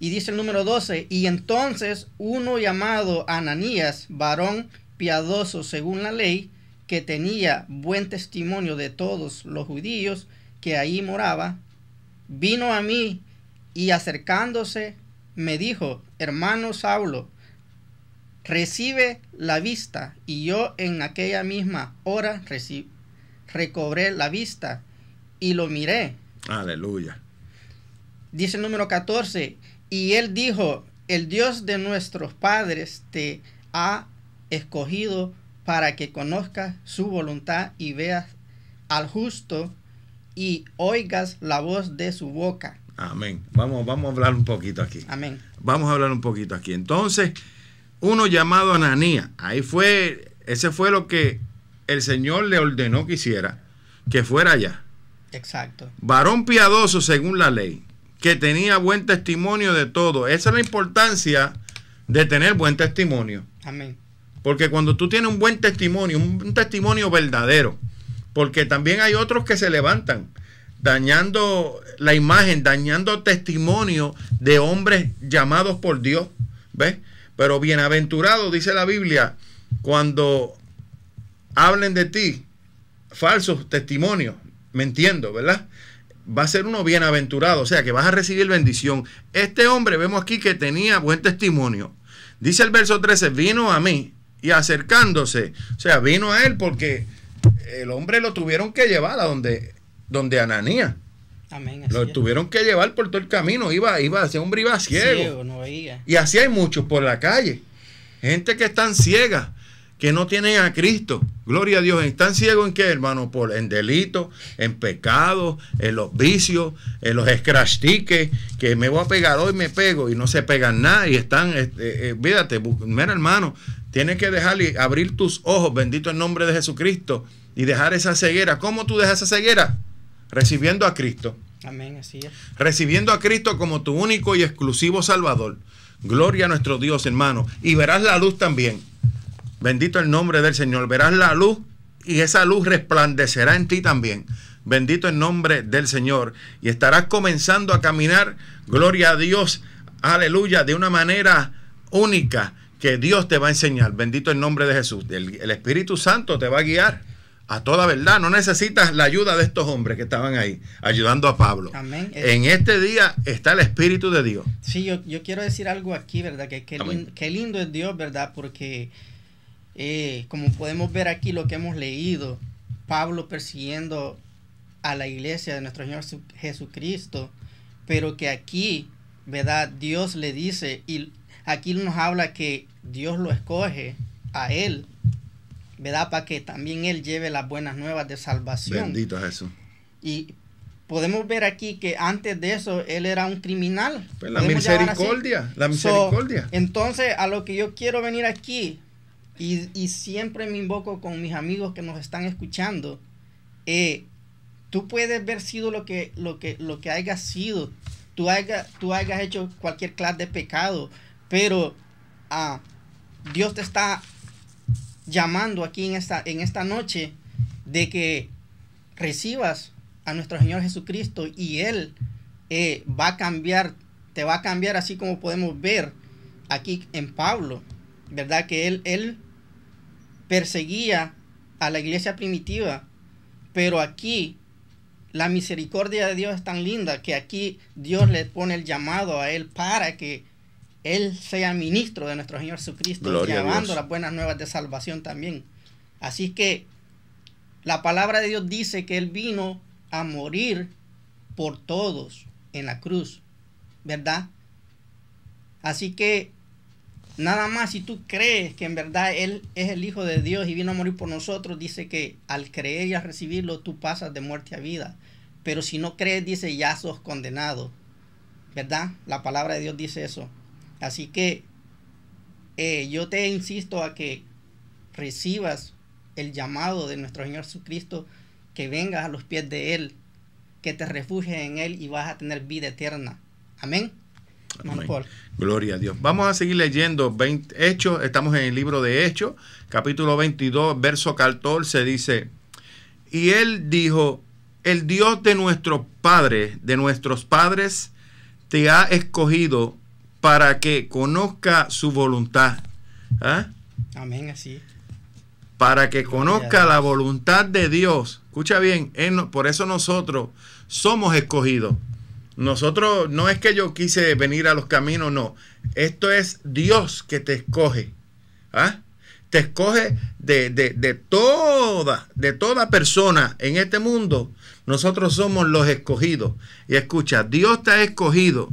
y dice el número 12, y entonces uno llamado Ananías, varón piadoso según la ley, que tenía buen testimonio de todos los judíos que ahí moraba, vino a mí y acercándose me dijo, hermano Saulo, recibe la vista. Y yo en aquella misma hora recobré la vista y lo miré. Aleluya. Dice el número 14, y él dijo, el Dios de nuestros padres te ha escogido para que conozcas su voluntad y veas al justo y oigas la voz de su boca. Amén. Vamos, vamos a hablar un poquito aquí. Amén. Vamos a hablar un poquito aquí. Entonces, uno llamado Ananías, ahí fue, ese fue lo que el Señor le ordenó que hiciera, que fuera allá. Exacto. Varón piadoso según la ley, que tenía buen testimonio de todo. Esa es la importancia de tener buen testimonio. Amén. Porque cuando tú tienes un buen testimonio, un, un testimonio verdadero, porque también hay otros que se levantan dañando la imagen, dañando testimonio de hombres llamados por Dios. ¿Ves? Pero bienaventurado, dice la Biblia, cuando hablen de ti falsos testimonios. Me entiendo, ¿verdad? Va a ser uno bienaventurado, o sea que vas a recibir bendición. Este hombre, vemos aquí que tenía buen testimonio. Dice el verso 13, vino a mí y acercándose, o sea, vino a él porque el hombre lo tuvieron que llevar a donde, donde Ananías. lo tuvieron que llevar por todo el camino, iba, iba, ese hombre iba ciego. no Y así hay muchos por la calle. Gente que están ciegas, que no tienen a Cristo. Gloria a Dios. ¿Están ciegos en qué, hermano? Por, en delitos, en pecados, en los vicios, en los scratch que me voy a pegar hoy, me pego y no se pegan nada y están, fíjate, este, eh, eh, mira hermano, Tienes que dejar y abrir tus ojos, bendito el nombre de Jesucristo, y dejar esa ceguera. ¿Cómo tú dejas esa ceguera? Recibiendo a Cristo. Amén, así es. Recibiendo a Cristo como tu único y exclusivo Salvador. Gloria a nuestro Dios, hermano. Y verás la luz también. Bendito el nombre del Señor. Verás la luz y esa luz resplandecerá en ti también. Bendito el nombre del Señor. Y estarás comenzando a caminar, gloria a Dios, aleluya, de una manera única que Dios te va a enseñar. Bendito el nombre de Jesús. El, Espíritu Santo te va a guiar a toda verdad. No necesitas la ayuda de estos hombres que estaban ahí ayudando a Pablo. Amén. Eh, en este día está el Espíritu de Dios. Sí, yo, yo quiero decir algo aquí, ¿verdad? Que, qué lindo es Dios, ¿verdad? Porque eh, como podemos ver aquí lo que hemos leído, Pablo persiguiendo a la iglesia de nuestro Señor Jesucristo, pero que aquí, ¿verdad? Dios le dice y Aquí nos habla que Dios lo escoge a él, ¿verdad? Para que también él lleve las buenas nuevas de salvación. Bendito eso. Y podemos ver aquí que antes de eso él era un criminal. Pues, la misericordia, la misericordia. entonces, a lo que yo quiero venir aquí, y, siempre me invoco con mis amigos que nos están escuchando, eh, tú puedes haber sido lo que, lo que, lo que hayas sido, tú, tú hayas hecho cualquier clase de pecado, pero ah, Dios te está llamando aquí en esta, en esta noche de que recibas a nuestro Señor Jesucristo y Él eh, va a cambiar, te va a cambiar así como podemos ver aquí en Pablo, ¿verdad? Que Él, él perseguía a la iglesia primitiva, pero aquí la misericordia de Dios es tan linda que aquí Dios le pone el llamado a Él para que él sea ministro de nuestro Señor Jesucristo, llevando las buenas nuevas de salvación también. Así que la palabra de Dios dice que Él vino a morir por todos en la cruz, ¿verdad? Así que nada más si tú crees que en verdad Él es el Hijo de Dios y vino a morir por nosotros, dice que al creer y al recibirlo tú pasas de muerte a vida. Pero si no crees, dice ya sos condenado, ¿verdad? La palabra de Dios dice eso. Así que eh, yo te insisto a que recibas el llamado de nuestro Señor Jesucristo, que vengas a los pies de Él, que te refugies en Él y vas a tener vida eterna. Amén. Gloria a Dios. Vamos a seguir leyendo 20, Hechos, estamos en el libro de Hechos, capítulo 22, verso 14, dice, y él dijo, el Dios de nuestro padre de nuestros padres, te ha escogido para que conozca su voluntad. ¿ah? Amén, así. Para que conozca la voluntad de Dios. Escucha bien, por eso nosotros somos escogidos. Nosotros, no es que yo quise venir a los caminos, no. Esto es Dios que te escoge. ¿Ah? Te escoge de, de toda, de toda persona en este mundo. Nosotros somos los escogidos. Y escucha, Dios te ha escogido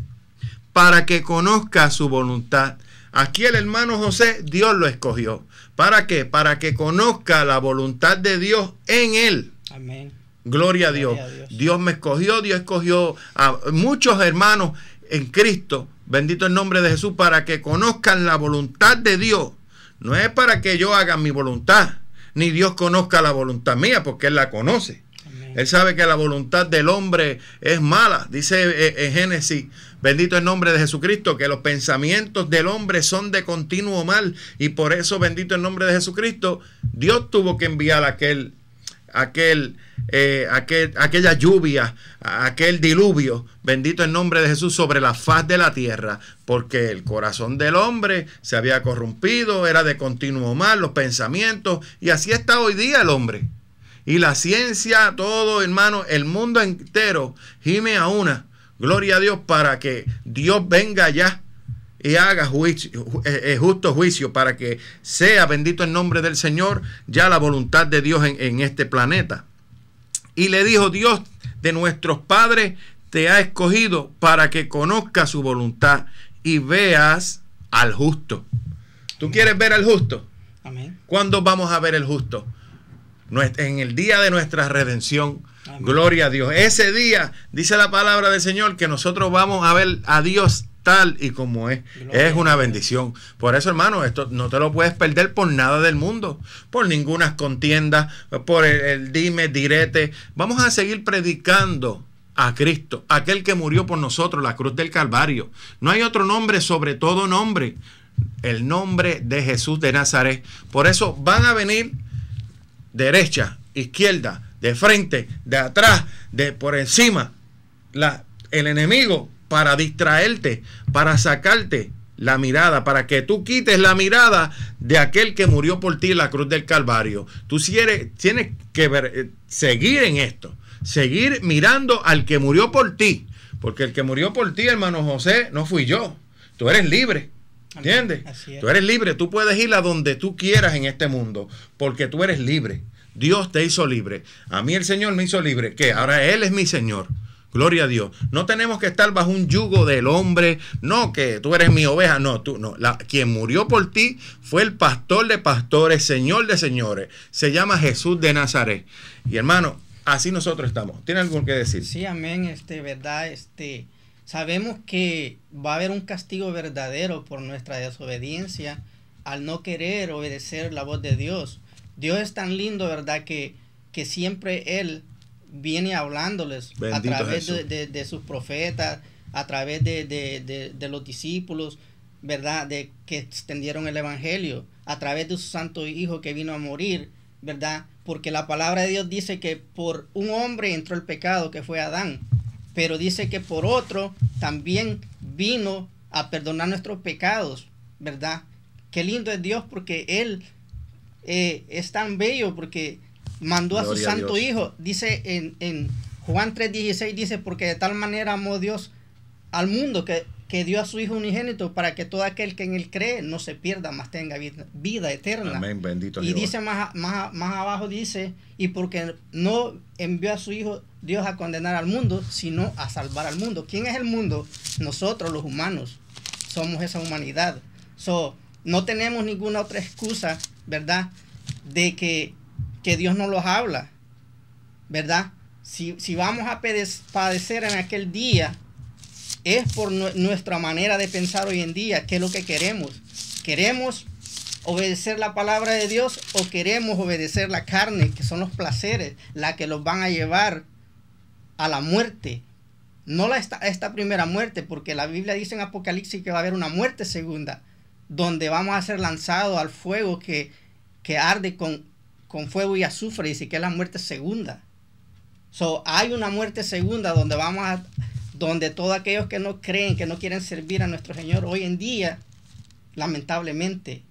para que conozca su voluntad. Aquí el hermano José, Dios lo escogió. ¿Para qué? Para que conozca la voluntad de Dios en él. Amén. Gloria, a, Dios. Dios. me escogió, Dios escogió a muchos hermanos en Cristo. Bendito el nombre de Jesús para que conozcan la voluntad de Dios. No es para que yo haga mi voluntad, ni Dios conozca la voluntad mía, porque Él la conoce. Él sabe que la voluntad del hombre es mala, dice eh, en Génesis. Bendito el nombre de Jesucristo, que los pensamientos del hombre son de continuo mal. Y por eso, bendito el nombre de Jesucristo, Dios tuvo que enviar aquel, aquel, eh, aquel, aquella lluvia, aquel diluvio, bendito el nombre de Jesús, sobre la faz de la tierra, porque el corazón del hombre se había corrompido, era de continuo mal, los pensamientos, y así está hoy día el hombre y la ciencia, todo hermano, el mundo entero gime a una. Gloria a Dios para que Dios venga ya y haga eh, eh, justo juicio para que sea bendito el nombre del Señor, ya la voluntad de Dios en, este planeta. Y le dijo Dios de nuestros padres, te ha escogido para que conozcas su voluntad y veas al justo. ¿Tú quieres ver al justo? Amén. ¿Cuándo vamos a ver el justo? en el día de nuestra redención. Gloria a Dios. Ese día, dice la palabra del Señor, que nosotros vamos a ver a Dios tal y como es. es una bendición. Por eso, hermano, esto no te lo puedes perder por nada del mundo, por ninguna contienda, por el, el, dime, direte. Vamos a seguir predicando a Cristo, aquel que murió por nosotros, la cruz del Calvario. No hay otro nombre sobre todo nombre, el nombre de Jesús de Nazaret. Por eso van a venir derecha, izquierda, de frente, de atrás, de por encima. La, el enemigo para distraerte, para sacarte la mirada, para que tú quites la mirada de aquel que murió por ti en la cruz del Calvario. Tú si eres, tienes que eh, seguir en esto, seguir mirando al que murió por ti, porque el que murió por ti, hermano José, no fui yo, tú eres libre. ¿Entiendes? Tú eres libre, tú puedes ir a donde tú quieras en este mundo, porque tú eres libre. Dios te hizo libre. A mí el Señor me hizo libre, que ahora Él es mi Señor. Gloria a Dios. No tenemos que estar bajo un yugo del hombre. No, que tú eres mi oveja. No, tú no. La, quien murió por ti fue el pastor de pastores, señor de señores. Se llama Jesús de Nazaret. Y hermano, así nosotros estamos. ¿Tiene algo que decir? Sí, amén. Este, verdad, este, Sabemos que va a haber un castigo verdadero por nuestra desobediencia al no querer obedecer la voz de Dios. Dios es tan lindo, ¿verdad? Que, que siempre Él viene hablándoles a través de, sus profetas, a través de, los discípulos, ¿verdad? De que extendieron el Evangelio, a través de su santo Hijo que vino a morir, ¿verdad? Porque la palabra de Dios dice que por un hombre entró el pecado que fue Adán pero dice que por otro también vino a perdonar nuestros pecados, ¿verdad? Qué lindo es Dios porque Él eh, es tan bello porque mandó a su santo Hijo. Dice en, en Juan 3:16, dice, porque de tal manera amó Dios al mundo que que dio a su Hijo unigénito para que todo aquel que en él cree no se pierda, más tenga vida, eterna. Amén, bendito Y dice más, más, abajo, dice, y porque no envió a su Hijo Dios a condenar al mundo, sino a salvar al mundo. ¿Quién es el mundo? Nosotros, los humanos, somos esa humanidad. So, no tenemos ninguna otra excusa, ¿verdad? De que, que Dios no los habla, ¿verdad? Si, si vamos a padecer en aquel día, es por nuestra manera de pensar hoy en día, qué es lo que queremos. ¿Queremos obedecer la palabra de Dios o queremos obedecer la carne, que son los placeres, la que los van a llevar a la muerte? No la esta, esta primera muerte, porque la Biblia dice en Apocalipsis que va a haber una muerte segunda, donde vamos a ser lanzados al fuego que, que arde con, con fuego y azufre, y dice que es la muerte segunda. So, hay una muerte segunda donde vamos a donde todos aquellos que no creen, que no quieren servir a nuestro Señor hoy en día, lamentablemente.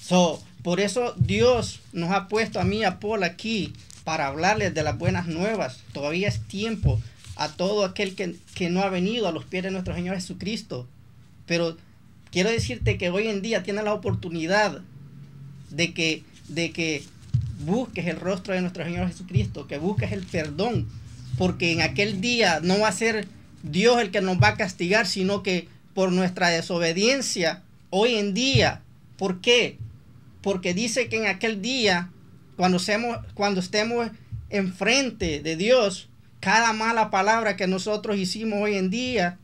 So, por eso Dios nos ha puesto a mí a Paul aquí para hablarles de las buenas nuevas. Todavía es tiempo a todo aquel que, no ha venido a los pies de nuestro Señor Jesucristo. Pero quiero decirte que hoy en día tienes la oportunidad de que, de que busques el rostro de nuestro Señor Jesucristo, que busques el perdón porque en aquel día no va a ser Dios el que nos va a castigar, sino que por nuestra desobediencia hoy en día. ¿Por qué? Porque dice que en aquel día, cuando, cuando estemos enfrente de Dios, cada mala palabra que nosotros hicimos hoy en día,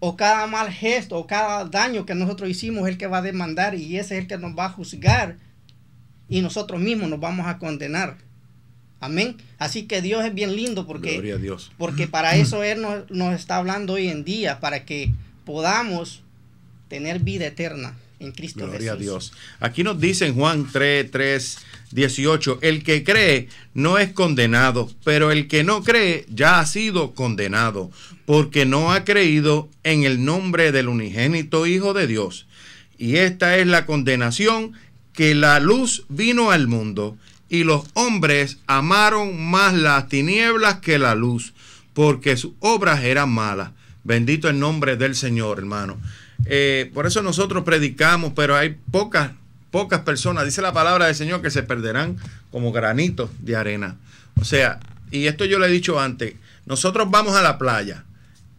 o cada mal gesto, o cada daño que nosotros hicimos, es el que va a demandar y ese es el que nos va a juzgar y nosotros mismos nos vamos a condenar. Amén. Así que Dios es bien lindo porque, porque para eso Él nos, está hablando hoy en día, para que podamos tener vida eterna en Cristo Jesús. Gloria a Dios. Aquí nos en Juan 3, 3, 18, el que cree no es condenado, pero el que no cree ya ha sido condenado, porque no ha creído en el nombre del unigénito Hijo de Dios. Y esta es la condenación que la luz vino al mundo y los hombres amaron más las tinieblas que la luz, porque sus obras eran malas. Bendito el nombre del Señor, hermano. Eh, por eso nosotros predicamos, pero hay pocas, pocas personas, dice la palabra del Señor, que se perderán como granitos de arena. O sea, y esto yo le he dicho antes, nosotros vamos a la playa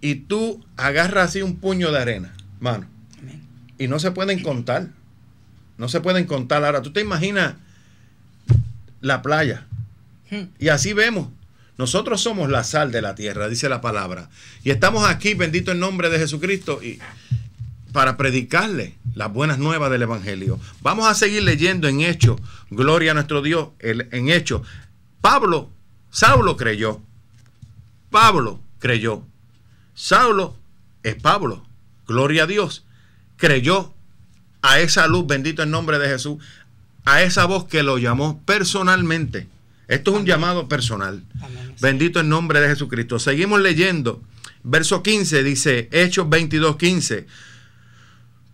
y tú agarras así un puño de arena, hermano. Y no se pueden contar. No se pueden contar. Ahora, tú te imaginas la playa. Hmm. Y así vemos. Nosotros somos la sal de la tierra, dice la palabra. Y estamos aquí, bendito el nombre de Jesucristo, y para predicarle las buenas nuevas del Evangelio. Vamos a seguir leyendo en Hechos, gloria a nuestro Dios, el, en Hechos. Pablo, Saulo creyó. Pablo creyó. Saulo es Pablo, gloria a Dios. Creyó a esa luz, bendito el nombre de Jesús a esa voz que lo llamó personalmente. Esto es un llamado personal. Bendito el nombre de Jesucristo. Seguimos leyendo. Verso 15 dice, Hechos 22, 15.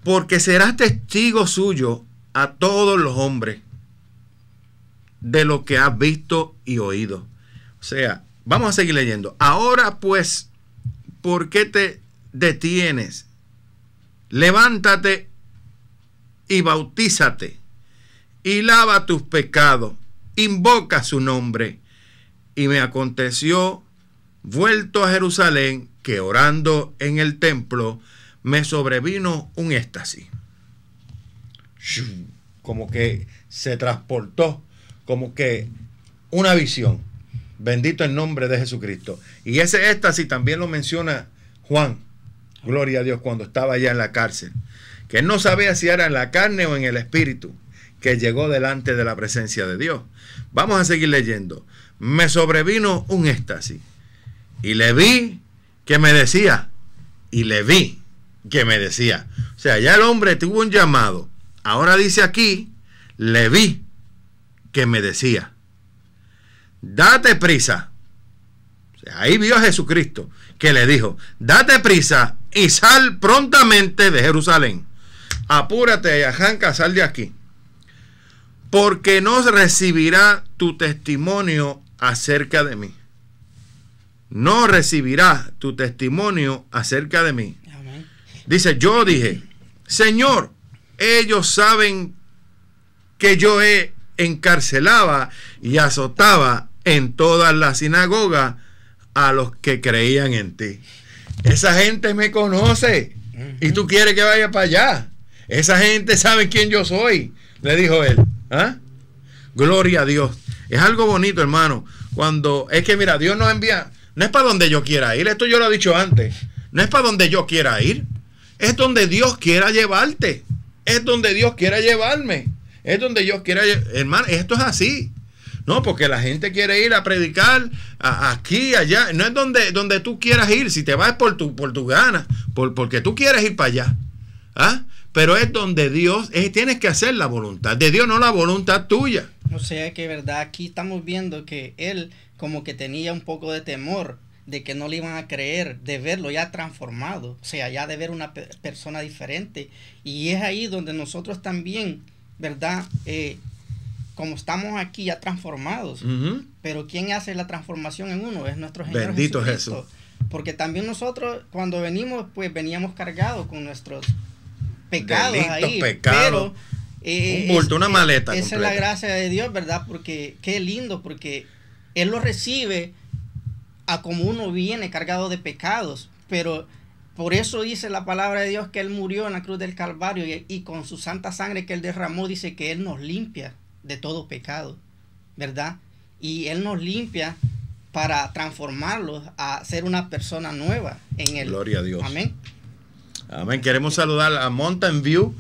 Porque serás testigo suyo a todos los hombres de lo que has visto y oído. O sea, vamos a seguir leyendo. Ahora pues, ¿por qué te detienes? Levántate y bautízate y lava tus pecados, invoca su nombre. Y me aconteció, vuelto a Jerusalén, que orando en el templo, me sobrevino un éxtasis. Como que se transportó, como que una visión. Bendito el nombre de Jesucristo. Y ese éxtasis también lo menciona Juan, gloria a Dios, cuando estaba allá en la cárcel. Que no sabía si era en la carne o en el espíritu que llegó delante de la presencia de Dios. Vamos a seguir leyendo. Me sobrevino un éxtasis y le vi que me decía, y le vi que me decía. O sea, ya el hombre tuvo un llamado. Ahora dice aquí, le vi que me decía, date prisa. ahí vio a Jesucristo que le dijo, date prisa y sal prontamente de Jerusalén. Apúrate y arranca, sal de aquí porque no recibirá tu testimonio acerca de mí. No recibirá tu testimonio acerca de mí. Dice, yo dije, Señor, ellos saben que yo he encarcelaba y azotaba en todas las sinagogas a los que creían en ti. Esa gente me conoce y tú quieres que vaya para allá. Esa gente sabe quién yo soy, le dijo él. ¿Ah? Gloria a Dios. Es algo bonito, hermano. Cuando es que, mira, Dios nos envía, no es para donde yo quiera ir, esto yo lo he dicho antes, no es para donde yo quiera ir, es donde Dios quiera llevarte, es donde Dios quiera llevarme, es donde Dios quiera, hermano, esto es así. No, porque la gente quiere ir a predicar a, aquí, allá. No es donde, donde tú quieras ir. Si te vas por tu, por tus ganas, por, porque tú quieres ir para allá. ¿Ah? pero es donde Dios, es, tienes que hacer la voluntad de Dios, no la voluntad tuya. O sea que, ¿verdad? Aquí estamos viendo que él como que tenía un poco de temor de que no le iban a creer, de verlo ya transformado, o sea, ya de ver una persona diferente. Y es ahí donde nosotros también, ¿verdad? Eh, como estamos aquí ya transformados, pero ¿quién hace la transformación en uno? Es nuestro Señor Bendito Jesús. Porque también nosotros cuando venimos, pues veníamos cargados con nuestros pecados ahí. Pero, eh, un bulto, una maleta. Esa es la gracia de Dios, ¿verdad? Porque qué lindo, porque Él lo recibe a como uno viene cargado de pecados, pero por eso dice la palabra de Dios que Él murió en la cruz del Calvario y, y, con su santa sangre que Él derramó dice que Él nos limpia de todo pecado, ¿verdad? Y Él nos limpia para transformarlos a ser una persona nueva en Él. Gloria a Dios. Amén. Amén. Queremos saludar a Mountain View,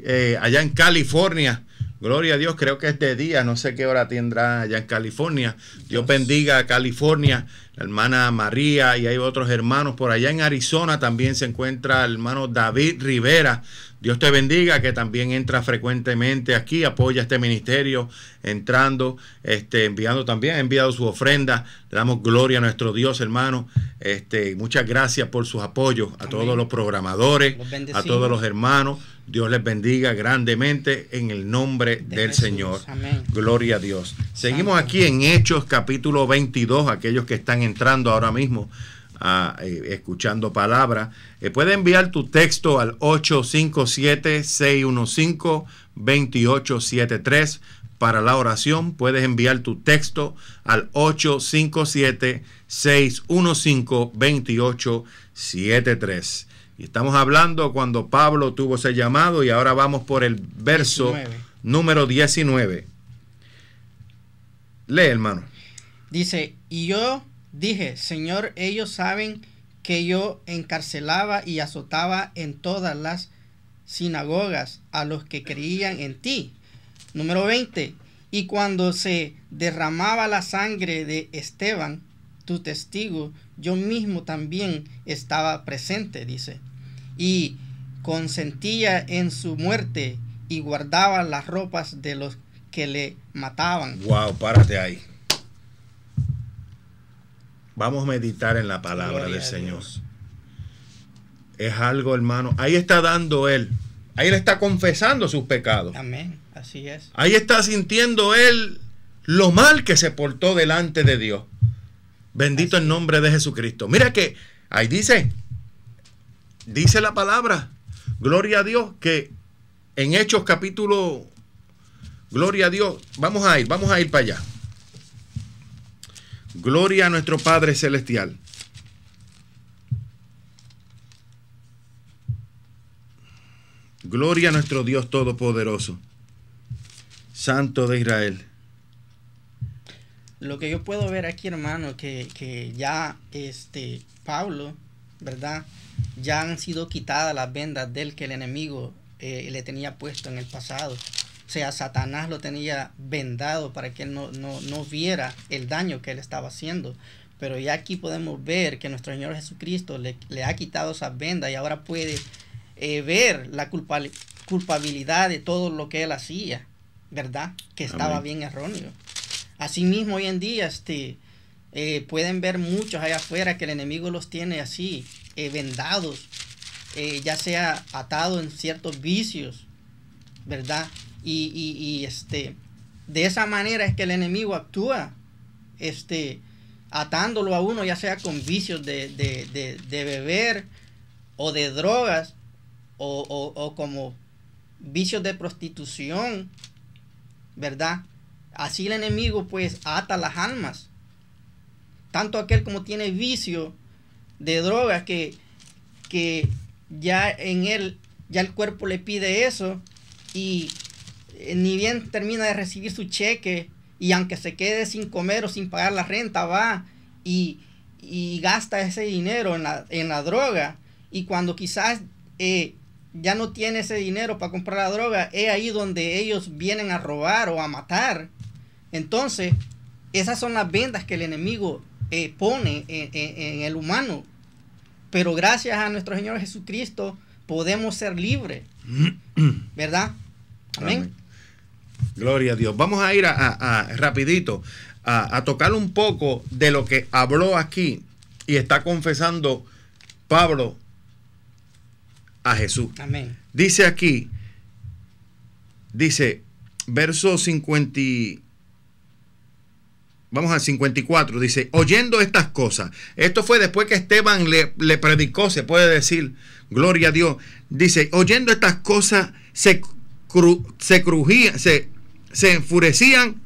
eh, allá en California. Gloria a Dios, creo que este día, no sé qué hora tendrá allá en California. Dios bendiga a California, la hermana María y hay otros hermanos por allá en Arizona también se encuentra el hermano David Rivera. Dios te bendiga, que también entra frecuentemente aquí, apoya este ministerio, entrando, este, enviando también, ha enviado su ofrenda. Le damos gloria a nuestro Dios, hermano. Este, muchas gracias por sus apoyos a todos los programadores, a todos los hermanos. Dios les bendiga grandemente en el nombre del Señor. Gloria a Dios. Seguimos aquí en Hechos capítulo 22, aquellos que están entrando ahora mismo eh, escuchando palabras. Eh, puede enviar tu texto al 857-615-2873 para la oración. Puedes enviar tu texto al 857-615-2873. Y estamos hablando cuando Pablo tuvo ese llamado y ahora vamos por el verso número 19. Lee, hermano. Dice, y yo Dije, Señor, ellos saben que yo encarcelaba y azotaba en todas las sinagogas a los que creían en ti. Número 20. Y cuando se derramaba la sangre de Esteban, tu testigo, yo mismo también estaba presente, dice. Y consentía en su muerte y guardaba las ropas de los que le mataban. Wow, párate ahí. Vamos a meditar en la palabra del Señor. Es algo, hermano. Ahí está dando Él. Ahí le está confesando sus pecados. Amén. Así es. Ahí está sintiendo Él lo mal que se portó delante de Dios. Bendito el nombre de Jesucristo. Mira que ahí dice, dice la palabra. Gloria a Dios que en Hechos capítulo, gloria a Dios, vamos a ir, vamos a ir para allá. Gloria a nuestro Padre Celestial. Gloria a nuestro Dios Todopoderoso, Santo de Israel. Lo que yo puedo ver aquí, hermano, que, que ya este Pablo, ¿verdad? Ya han sido quitadas las vendas del que el enemigo eh, le tenía puesto en el pasado. O sea, Satanás lo tenía vendado para que él no, no, viera el daño que él estaba haciendo. Pero ya aquí podemos ver que nuestro Señor Jesucristo le, ha quitado esa venda y ahora puede eh, ver la culpabilidad de todo lo que él hacía, ¿verdad? Que estaba bien erróneo. Asimismo, hoy en día este, eh, pueden ver muchos allá afuera que el enemigo los tiene así, eh, vendados, ya sea atado en ciertos vicios, ¿verdad? Y, este, de esa manera es que el enemigo actúa, este, atándolo a uno, ya sea con vicios de, beber o de drogas, o, como vicios de prostitución, ¿verdad? Así el enemigo pues ata las almas. Tanto aquel como tiene vicio de drogas que, que ya en él, ya el cuerpo le pide eso y eh, ni bien termina de recibir su cheque y aunque se quede sin comer o sin pagar la renta, va y, gasta ese dinero en la, droga. Y cuando quizás eh, ya no tiene ese dinero para comprar la droga, es ahí donde ellos vienen a robar o a matar. Entonces, esas son las vendas que el enemigo eh, pone en, en, el humano. Pero gracias a nuestro Señor Jesucristo podemos ser libres. ¿Verdad? Amén. Gloria a Dios. Vamos a ir a, rapidito a, tocar un poco de lo que habló aquí y está confesando Pablo a Jesús. Amén. Dice aquí, dice, verso 50. Vamos al 54, dice, oyendo estas cosas, esto fue después que Esteban le, predicó, se puede decir, gloria a Dios, dice, oyendo estas cosas, se, se crujía, se se enfurecían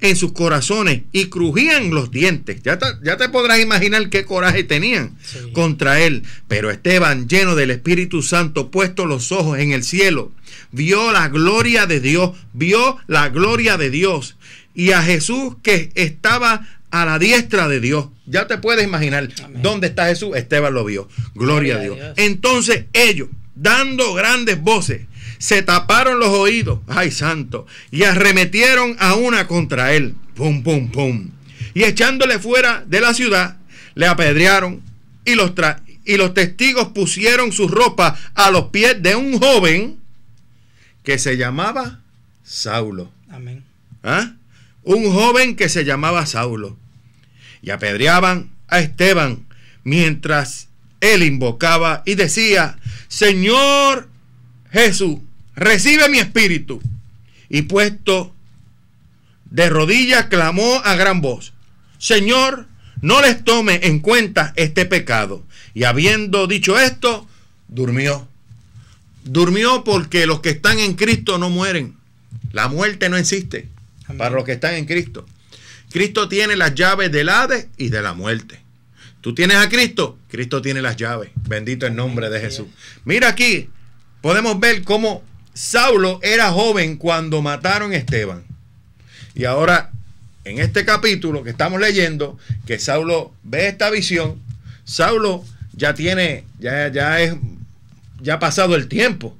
en sus corazones y crujían los dientes. Ya te, podrás imaginar qué coraje tenían contra él. Pero Esteban, lleno del Espíritu Santo, puesto los ojos en el cielo, vio la gloria de Dios, vio la gloria de Dios y a Jesús que estaba a la diestra de Dios. Ya te puedes imaginar dónde está Jesús. Esteban lo vio. Gloria, a Dios. Entonces ellos, dando grandes voces, se taparon los oídos, ay santo, y arremetieron a una contra él, pum, pum, pum. Y echándole fuera de la ciudad, le apedrearon y los, y los testigos pusieron su ropa a los pies de un joven que se llamaba Saulo. Amén. ¿Ah? Un joven que se llamaba Saulo. Y apedreaban a Esteban mientras él invocaba y decía, Señor Jesús, recibe mi espíritu. Y puesto de rodillas clamó a gran voz, Señor, no les tome en cuenta este pecado. Y habiendo dicho esto, durmió. Durmió porque los que están en Cristo no mueren. La muerte no existe para los que están en Cristo. Cristo tiene las llaves del Hades y de la muerte. Tú tienes a Cristo, Cristo tiene las llaves. Bendito el nombre de Jesús. Mira aquí, podemos ver cómo Saulo era joven cuando mataron a Esteban. Y ahora, en este capítulo que estamos leyendo, que Saulo ve esta visión, Saulo ya tiene, ya, ya es, ya ha pasado el tiempo.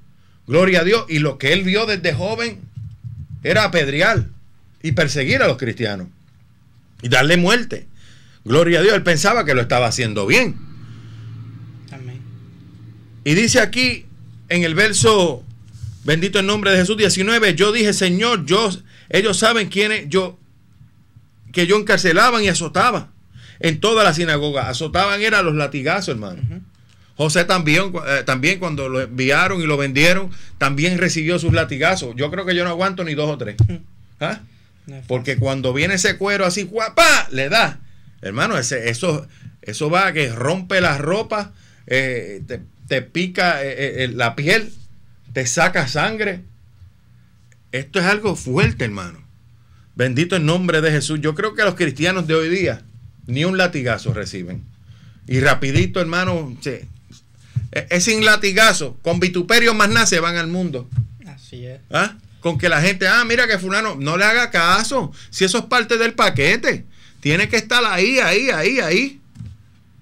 Gloria a Dios. Y lo que él vio desde joven era apedrear y perseguir a los cristianos y darle muerte. Gloria a Dios. Él pensaba que lo estaba haciendo bien. Y dice aquí en el verso Bendito el nombre de Jesús 19. Yo dije, Señor, yo, ellos saben quiénes yo, que yo encarcelaban y azotaba en toda la sinagoga. Azotaban era los latigazos, hermano. José también, eh, también cuando lo enviaron y lo vendieron, también recibió sus latigazos. Yo creo que yo no aguanto ni dos o tres. ¿Ah? Porque cuando viene ese cuero así, guapa, le da. Hermano, ese, eso, eso va a que rompe la ropa eh, te, pica eh, la piel te saca sangre. Esto es algo fuerte, hermano. Bendito el nombre de Jesús. Yo creo que los cristianos de hoy día ni un latigazo reciben. Y rapidito, hermano, e, es sin latigazo, con vituperio más nace van al mundo. Así es. ¿Ah? Con que la gente, ah, mira que fulano, no le haga caso. Si eso es parte del paquete, tiene que estar ahí, ahí, ahí, ahí,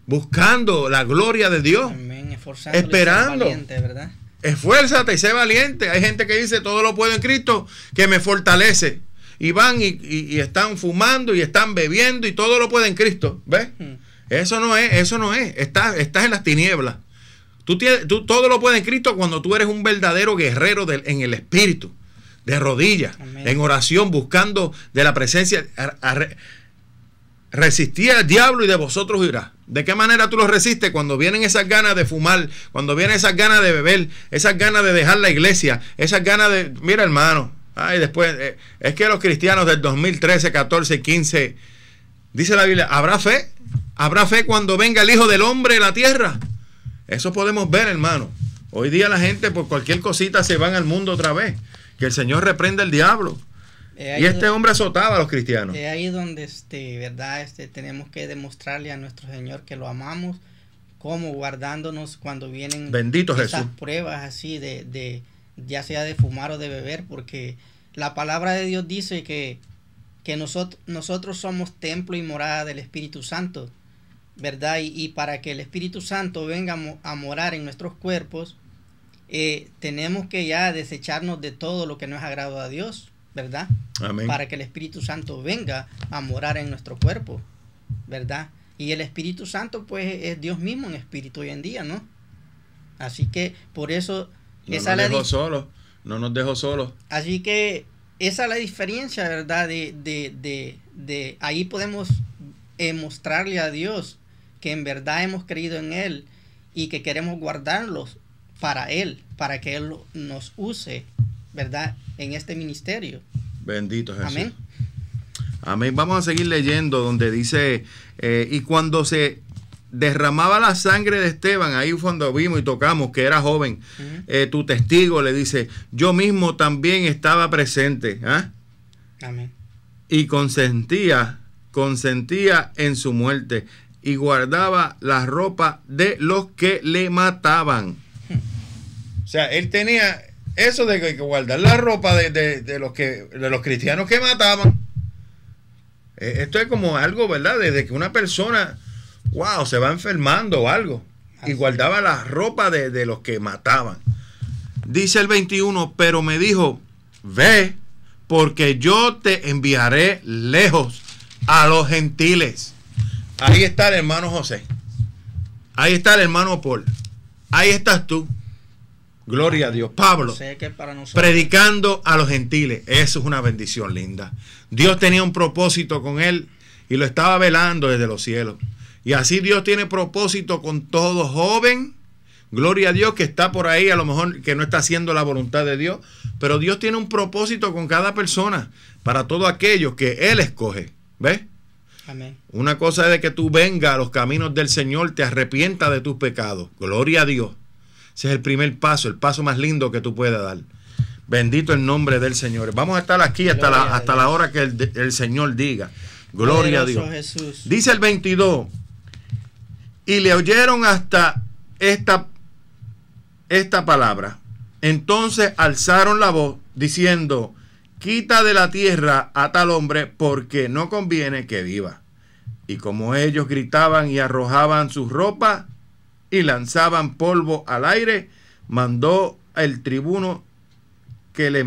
buscando la gloria de Dios. Amén, Esperando. ¿verdad? Esfuérzate y sé valiente. Hay gente que dice, todo lo puedo en Cristo, que me fortalece. Y van y, están fumando y están bebiendo y todo lo puede en Cristo. ¿Ves? Hmm. Eso no es, eso no es. Estás, estás en las tinieblas. Tú, tienes, tú todo lo puede en Cristo cuando tú eres un verdadero guerrero del, en el Espíritu, de rodillas, en oración, buscando de la presencia resistía al diablo y de vosotros irá. ¿De qué manera tú lo resistes cuando vienen esas ganas de fumar, cuando vienen esas ganas de beber, esas ganas de dejar la iglesia, esas ganas de, mira hermano, ay, después, eh, es que los cristianos del 2013, 14, 15, dice la Biblia, ¿habrá fe? ¿Habrá fe cuando venga el Hijo del Hombre de la tierra? Eso podemos ver, hermano. Hoy día la gente por cualquier cosita se van al mundo otra vez. Que el Señor reprenda al diablo. Eh, y este hombre azotaba a los cristianos. Eh, es ahí donde, este, ¿verdad? Este, tenemos que demostrarle a nuestro Señor que lo amamos, como guardándonos cuando vienen benditos esas pruebas así de, ya sea de fumar o de beber, porque la palabra de Dios dice que, nosotros, nosotros somos templo y morada del Espíritu Santo, ¿verdad? Y, para que el Espíritu Santo venga a morar en nuestros cuerpos, eh, tenemos que ya desecharnos de todo lo que no es agrado a Dios. ¿verdad? Para que el Espíritu Santo venga a morar en nuestro cuerpo, ¿verdad? Y el Espíritu Santo, pues, es Dios mismo en espíritu hoy en día, ¿no? Así que por eso... No nos dejó solos, no nos dejó solo Así que esa es la diferencia, ¿verdad? De, de, de, de ahí podemos eh, mostrarle a Dios que en verdad hemos creído en Él y que queremos guardarlos para Él, para que Él nos use ¿verdad? En este ministerio. Bendito Jesús. Amén. Amén. Vamos a seguir leyendo donde dice, eh, y cuando se derramaba la sangre de Esteban, ahí fue cuando vimos y tocamos que era joven, eh, tu testigo le dice, yo mismo también estaba presente. ¿ah? Amén. Y consentía, consentía en su muerte y guardaba la ropa de los que le mataban. O sea, él tenía eso de que guardar la ropa de, los, que, los cristianos que mataban. E, esto es como algo, ¿verdad? Desde que una persona, wow, se va enfermando o algo. Y guardaba la ropa de, de los que mataban. Dice el 21, pero me dijo, ve, porque yo te enviaré lejos a los gentiles. Ahí está el hermano José. Ahí está el hermano Paul. Ahí estás tú. Gloria a Dios. Pablo, predicando a los gentiles. Eso es una bendición linda. Dios tenía un propósito con él y lo estaba velando desde los cielos. Y así Dios tiene propósito con todo joven. Gloria a Dios que está por ahí, a lo mejor que no está haciendo la voluntad de Dios, pero Dios tiene un propósito con cada persona, para todos aquellos que Él escoge. ¿Ves? Amén. Una cosa es de que tú vengas a los caminos del Señor, te arrepientas de tus pecados. Gloria a Dios. Ese es el primer paso, el paso más lindo que tú puedas dar. Bendito el nombre del Señor. Vamos a estar aquí hasta, la, hasta la hora que el, Señor diga. Gloria a Dios. Dice el 22. Y le oyeron hasta esta, esta palabra. Entonces alzaron la voz diciendo, quita de la tierra a tal hombre porque no conviene que viva. Y como ellos gritaban y arrojaban sus ropas, y lanzaban polvo al aire, mandó el tribuno que le,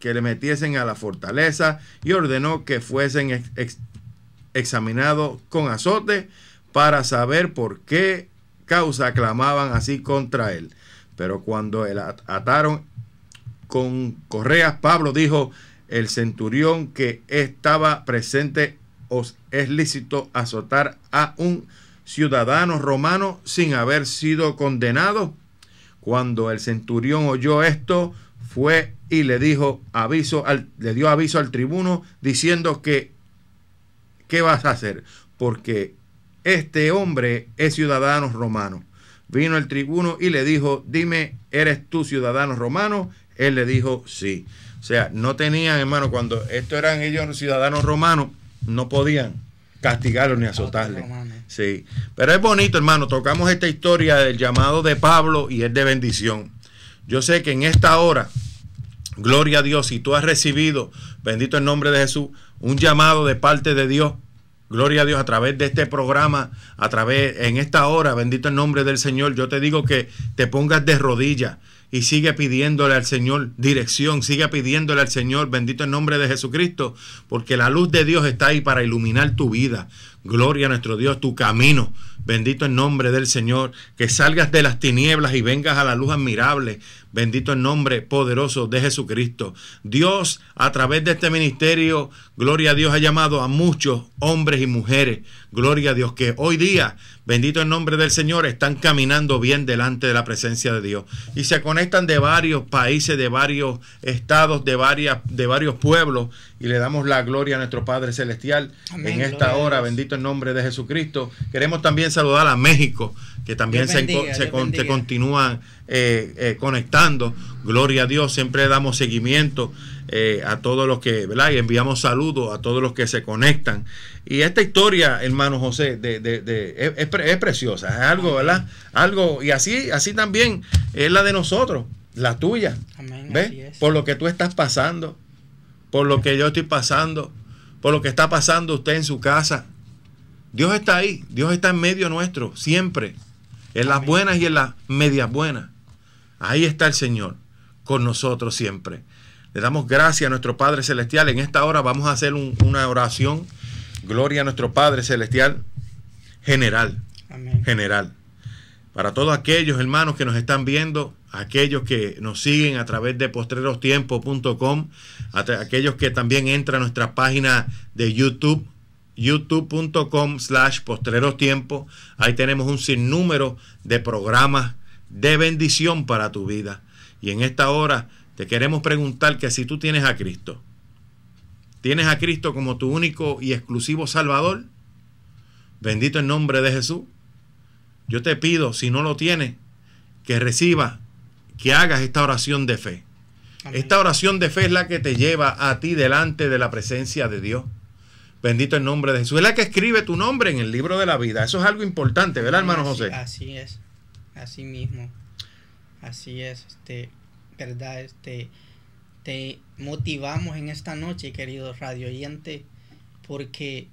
que le metiesen a la fortaleza y ordenó que fuesen examinados con azote para saber por qué causa clamaban así contra él. Pero cuando él ataron con correas, Pablo dijo, el centurión que estaba presente, os es lícito azotar a un ciudadanos romanos sin haber sido condenados? Cuando el centurión oyó esto, fue y le dijo aviso le dio aviso al tribuno diciendo que ¿qué vas a hacer? Porque este hombre es ciudadano romano. Vino el tribuno y le dijo, dime, ¿eres tú ciudadano romano? Él le dijo, sí. O sea, no tenían, hermano, cuando estos eran ellos ciudadanos romanos, no podían castigarlos ni azotarles. Sí, pero es bonito, hermano. Tocamos esta historia del llamado de Pablo y es de bendición. Yo sé que en esta hora, gloria a Dios, si tú has recibido, bendito el nombre de Jesús, un llamado de parte de Dios, gloria a Dios, a través de este programa, a través en esta hora, bendito el nombre del Señor, yo te digo que te pongas de rodillas y sigue pidiéndole al Señor dirección, sigue pidiéndole al Señor, bendito el nombre de Jesucristo, porque la luz de Dios está ahí para iluminar tu vida. Gloria a nuestro Dios, tu camino. Bendito el nombre del Señor, que salgas de las tinieblas y vengas a la luz admirable. Bendito el nombre poderoso de Jesucristo. Dios, a través de este ministerio, gloria a Dios, ha llamado a muchos hombres y mujeres. Gloria a Dios, que hoy día, bendito el nombre del Señor, están caminando bien delante de la presencia de Dios. Y se conectan de varios países, de varios estados, de, varias, de varios pueblos. Y le damos la gloria a nuestro Padre Celestial en esta hora. Bendito el nombre de Jesucristo. Queremos también saludar a México, que también se, continúa... Eh, eh, conectando. Gloria a Dios, siempre damos seguimiento eh, a todos los que, ¿verdad? Y enviamos saludos a todos los que se conectan. Y esta historia, hermano José, de, es, preciosa, es algo, ¿verdad? Algo, y así, así también es la de nosotros, la tuya. Amén, Por lo que tú estás pasando, por lo que yo estoy pasando, por lo que está pasando usted en su casa. Dios está ahí, Dios está en medio nuestro, siempre, en las buenas y en las medias buenas. Ahí está el Señor con nosotros siempre. Le damos gracias a nuestro Padre Celestial. En esta hora vamos a hacer una oración. Gloria a nuestro Padre Celestial general. General. Para todos aquellos hermanos que nos están viendo, aquellos que nos siguen a través de postrerostiempo.com, aquellos que también entran a nuestra página de YouTube, youtube.com slash tiempos. Ahí tenemos un sinnúmero de programas de bendición para tu vida. Y en esta hora te queremos preguntar que si tú tienes a Cristo, tienes a Cristo como tu único y exclusivo Salvador, bendito el nombre de Jesús, yo te pido, si no lo tienes, que reciba, que hagas esta oración de fe. Esta oración de fe es la que te lleva a ti delante de la presencia de Dios. Bendito el nombre de Jesús. Es la que escribe tu nombre en el libro de la vida. Eso es algo importante, ¿verdad, hermano José? Así es. Así mismo. Así es, este, verdad, este, te motivamos en esta noche, querido radio Oyente, porque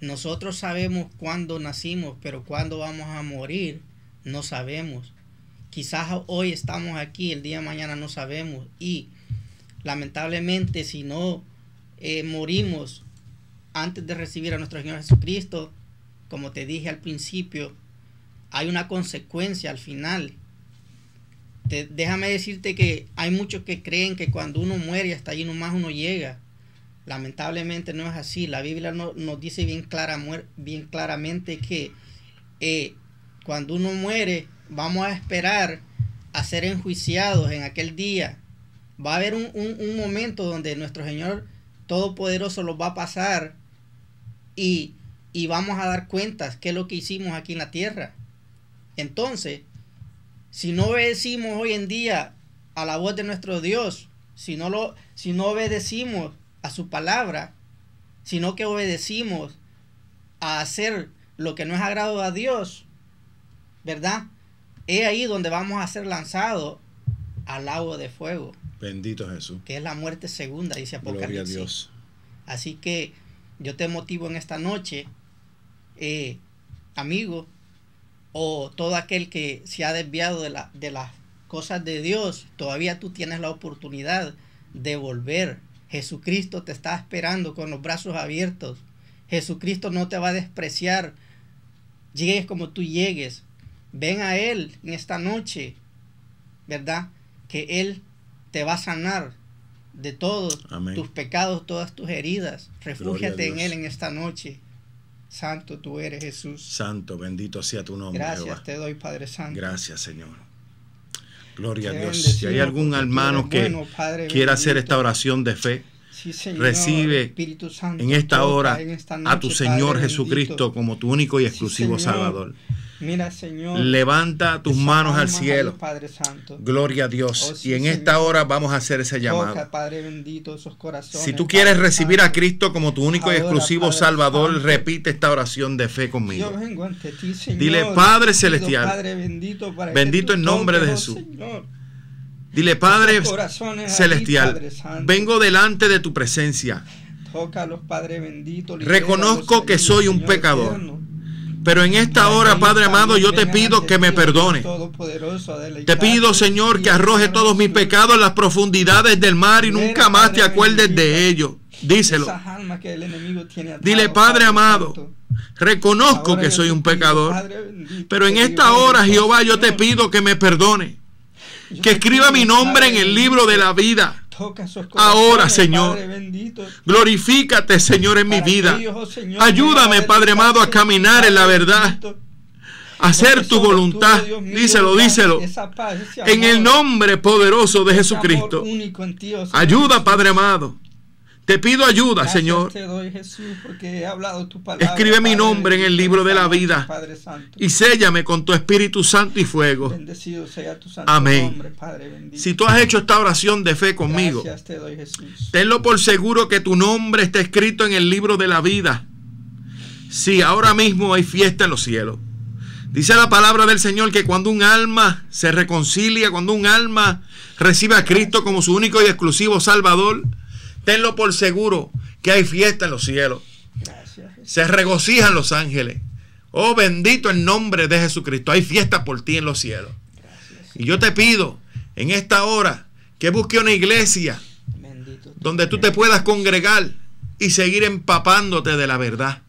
nosotros sabemos cuándo nacimos, pero cuándo vamos a morir, no sabemos. Quizás hoy estamos aquí, el día de mañana no sabemos. Y lamentablemente, si no eh, morimos antes de recibir a nuestro Señor Jesucristo, como te dije al principio, hay una consecuencia al final. déjame decirte que hay muchos que creen que cuando uno muere hasta allí nomás uno llega. Lamentablemente no es así. La Biblia nos dice bien, claramente que eh, cuando uno muere vamos a esperar a ser enjuiciados en aquel día. Va a haber un, momento donde nuestro Señor Todopoderoso lo va a pasar y, y vamos a dar cuentas ...que es lo que hicimos aquí en la tierra. Entonces, si no obedecimos hoy en día a la voz de nuestro Dios, si no, lo, si no obedecimos a su palabra, sino que obedecimos a hacer lo que no es agrado a Dios, ¿verdad? Es ahí donde vamos a ser lanzados al agua de fuego. Bendito Jesús. Que es la muerte segunda, dice Apocalipsis. Gloria a Dios. Así que yo te motivo en esta noche, eh, amigo, o todo aquel que se ha desviado de, la, de las cosas de Dios, todavía tú tienes la oportunidad de volver. Jesucristo te está esperando con los brazos abiertos. Jesucristo no te va a despreciar. Llegues como tú llegues. Ven a Él en esta noche, ¿verdad? Que Él te va a sanar de todos tus pecados, todas tus heridas. Refúgiate en Él en esta noche. Santo tú eres Jesús. Santo, bendito sea tu nombre. Gracias te doy Padre Santo. Gracias Señor. Gloria a Dios. Si hay algún hermano que quiera hacer esta oración de fe, recibe Santo, en esta hora a tu Señor Jesucristo como tu único y exclusivo Salvador. Señor. Levanta tus manos al cielo. Padre Santo. Gloria a Dios. Oh, y en esta hora vamos a hacer ese llamado. si tú quieres recibir a Cristo como tu único y exclusivo Salvador, repite esta oración de fe conmigo. Dile, Padre celestial. bendito, en nombre de oh, Jesús. Dile, Padre celestial, vengo delante de tu presencia. Reconozco que soy un pecador. Pero en esta hora, Padre amado, yo te pido que me perdone. Te pido, Señor, que arroje todos mis pecados en las profundidades del mar y nunca más te acuerdes de ellos. Díselo. Dile, Padre amado, reconozco que soy un pecador, pero en esta hora, Jehová, yo te pido que me perdone. Que escriba mi nombre en el libro de la vida Ahora, Señor, glorifícate, Señor, en mi vida. Oh Ayúdame, Padre amado, a caminar en la verdad hacer tu voluntad. díselo, díselo. en el nombre poderoso de Jesucristo. Oh Ayuda, Padre amado. Te pido ayuda, Señor. Escribe mi nombre en el libro de la vida y séllame con tu Espíritu Santo y fuego. Amén. Si tú has hecho esta oración de fe conmigo, tenlo por seguro que tu nombre está escrito en el libro de la vida. Sí, ahora mismo hay fiesta en los cielos. Dice la palabra del Señor que cuando un alma se reconcilia, cuando un alma recibe a Cristo como su único y exclusivo Salvador, Tenlo por seguro que hay fiesta en los cielos. Se regocijan los ángeles. Oh, bendito el nombre de Jesucristo. Hay fiesta por ti en los cielos. Y yo te pido en esta hora que busque una iglesia donde tú te puedas congregar y seguir empapándote de la verdad.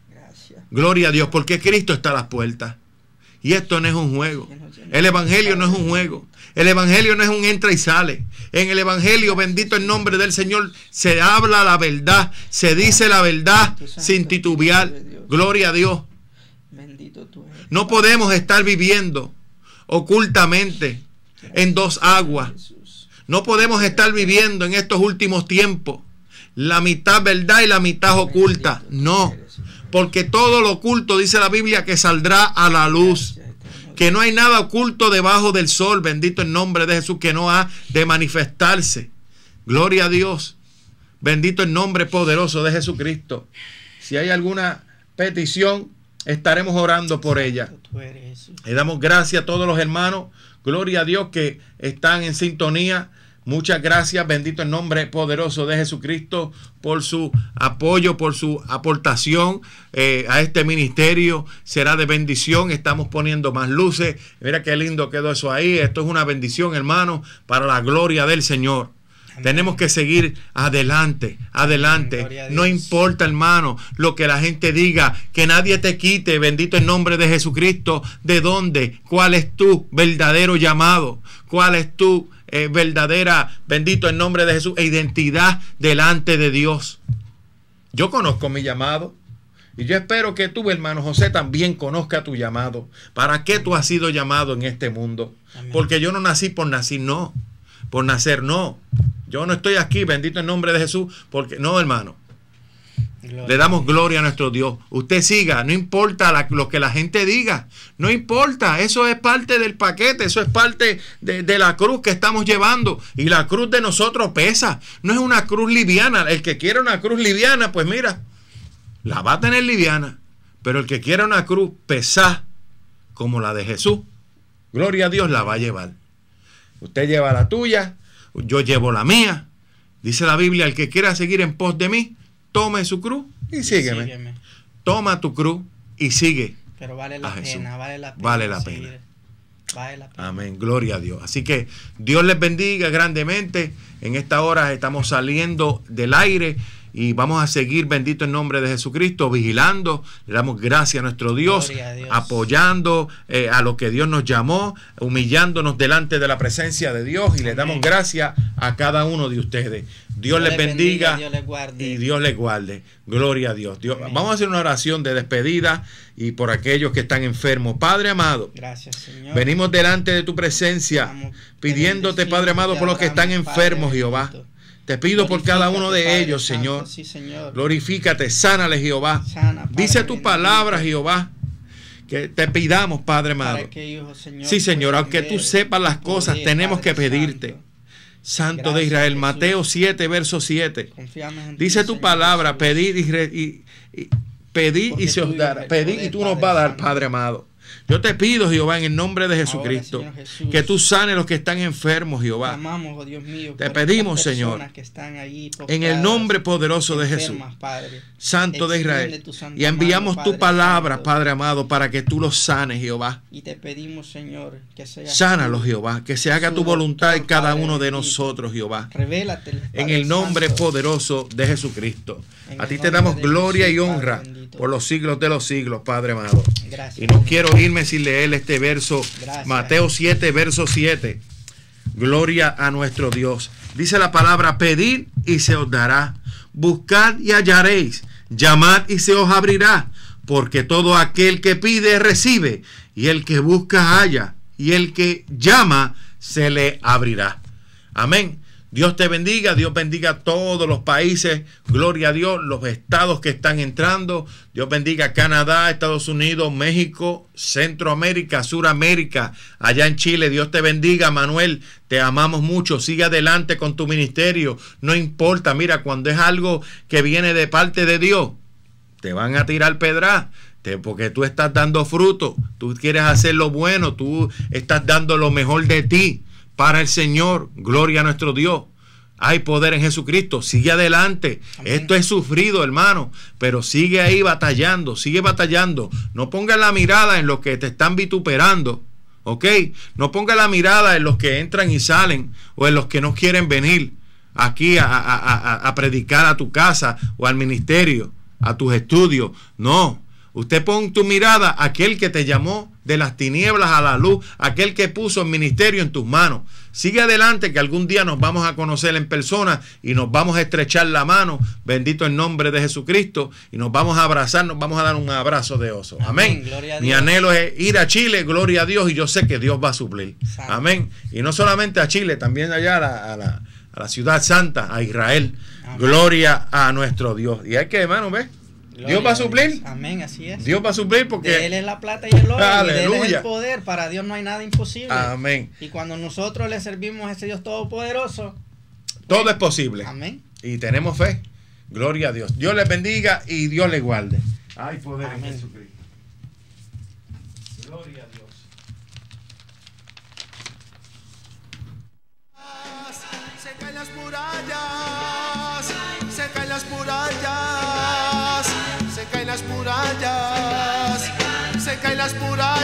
Gloria a Dios, porque Cristo está a las puertas. Y esto no es un juego. El Evangelio no es un juego. El Evangelio no es un entra y sale. En el Evangelio, bendito el nombre del Señor, se habla la verdad, se dice la verdad sin titubear. Gloria a Dios. No podemos estar viviendo ocultamente en dos aguas. No podemos estar viviendo en estos últimos tiempos la mitad verdad y la mitad oculta. No, porque todo lo oculto, dice la Biblia, que saldrá a la luz que no hay nada oculto debajo del sol, bendito el nombre de Jesús, que no ha de manifestarse. Gloria a Dios, bendito el nombre poderoso de Jesucristo. Si hay alguna petición, estaremos orando por ella. Le damos gracias a todos los hermanos, gloria a Dios que están en sintonía Muchas gracias, bendito el nombre poderoso de Jesucristo por su apoyo, por su aportación eh, a este ministerio. Será de bendición, estamos poniendo más luces. Mira qué lindo quedó eso ahí. Esto es una bendición, hermano, para la gloria del Señor. Tenemos que seguir adelante, adelante. No importa, hermano, lo que la gente diga, que nadie te quite, bendito el nombre de Jesucristo, de dónde, cuál es tu verdadero llamado, cuál es tu eh, verdadera, bendito el nombre de Jesús, e identidad delante de Dios. Yo conozco mi llamado. Y yo espero que tú, hermano José, también conozca tu llamado. ¿Para qué tú has sido llamado en este mundo? Porque yo no nací por nacer, no. Por nacer, no. Yo no estoy aquí, bendito el nombre de Jesús, porque no, hermano. Le damos gloria a nuestro Dios. Usted siga, no importa lo que la gente diga, no importa, eso es parte del paquete, eso es parte de, la cruz que estamos llevando. Y la cruz de nosotros pesa, no es una cruz liviana. El que quiera una cruz liviana, pues mira, la va a tener liviana. Pero el que quiera una cruz pesada como la de Jesús, gloria a Dios, la va a llevar. Usted lleva la tuya, yo llevo la mía. Dice la Biblia, el que quiera seguir en pos de mí, tome su cruz y sígueme. Toma tu cruz y sigue. Pero vale la pena, vale la pena. Vale la pena. Vale la pena. Amén, gloria a Dios. Así que Dios les bendiga grandemente. En esta hora estamos saliendo del aire y vamos a seguir, bendito en nombre de Jesucristo, vigilando, le damos gracias a nuestro Dios, apoyando eh, a lo que Dios nos llamó, humillándonos delante de la presencia de Dios y le damos gracias a cada uno de ustedes. Dios, les bendiga, y Dios les guarde. Gloria a Dios. Vamos a hacer una oración de despedida y por aquellos que están enfermos. Padre amado, Gracias, venimos delante de tu presencia pidiéndote, Padre amado, por los que están enfermos, Jehová. Te pido por cada uno de ellos, Señor. Sí, Señor. Glorifícate, sánale, Jehová. Dice tu palabra, Jehová. Que te pidamos, Padre amado. sí, Señor, aunque tú sepas las cosas, tenemos que pedirte. Santo. de Israel, Mateo 7, verso 7. Dice tu palabra, pedid y, pedí y se os dará. Pedid y tú nos vas a dar, Padre amado. Yo te pido, Jehová, en el nombre de Jesucristo, que tú sanes los que están enfermos, Jehová. te oh pedimos, Señor, que en el nombre poderoso de Jesús, Santo de Israel. y enviamos tu palabra, Padre amado, para que tú los sanes, Jehová. Y te pedimos, Señor, que sea. Jehová, que se haga tu voluntad en cada uno de nosotros, Jehová. En el nombre poderoso de Jesucristo. A ti te damos gloria y honra por los siglos de los siglos, Padre amado. Y no quiero irme sin leer este verso, Mateo 7, verso 7. Gloria a nuestro Dios. Dice la palabra, pedid y se os dará. Buscad y hallaréis. Llamad y se os abrirá. Porque todo aquel que pide recibe. Y el que busca halla. Y el que llama se le abrirá. Amén. Dios te bendiga, Dios bendiga a todos los países, gloria a Dios, los estados que están entrando, Dios bendiga a Canadá, Estados Unidos, México, Centroamérica, Suramérica, allá en Chile, Dios te bendiga, Manuel, te amamos mucho, sigue adelante con tu ministerio, no importa, mira, cuando es algo que viene de parte de Dios, te van a tirar pedra porque tú estás dando fruto, tú quieres hacer lo bueno, tú estás dando lo mejor de ti para el Señor. Gloria a nuestro Dios. Hay poder en Jesucristo. Sigue adelante. Esto es sufrido, hermano. Pero sigue ahí batallando. Sigue batallando. No ponga la mirada en los que te están vituperando. ¿Ok? No ponga la mirada en los que entran y salen. O en los que no quieren venir aquí a predicar a tu casa o al ministerio, a tus estudios. No. Usted pon tu mirada a aquel que te llamó de las tinieblas a la luz, aquel que puso el ministerio en tus manos. Sigue adelante que algún día nos vamos a conocer en persona y nos vamos a estrechar la mano, bendito el nombre de Jesucristo, y nos vamos a abrazar, nos vamos a dar un abrazo de oso. Amén. Mi anhelo es ir a Chile, gloria a Dios, y yo sé que Dios va a suplir. Amén. Y no solamente a Chile, también allá a la, ciudad santa, a Israel. Gloria a nuestro Dios. Y hay que, hermano, ¿ves? Dios va a suplir. Amén, así es. Dios va a suplir porque. él es la plata y el oro. de él es el poder. Para Dios no hay nada imposible. Amén. Y cuando nosotros le servimos a ese Dios todopoderoso. Pues, Todo es posible. Amén. Y tenemos fe. Gloria a Dios. Dios les bendiga y Dios les guarde. Hay poder en Jesucristo. Gloria a Dios. Se las murallas. Se las murallas las murallas, se caen las murallas.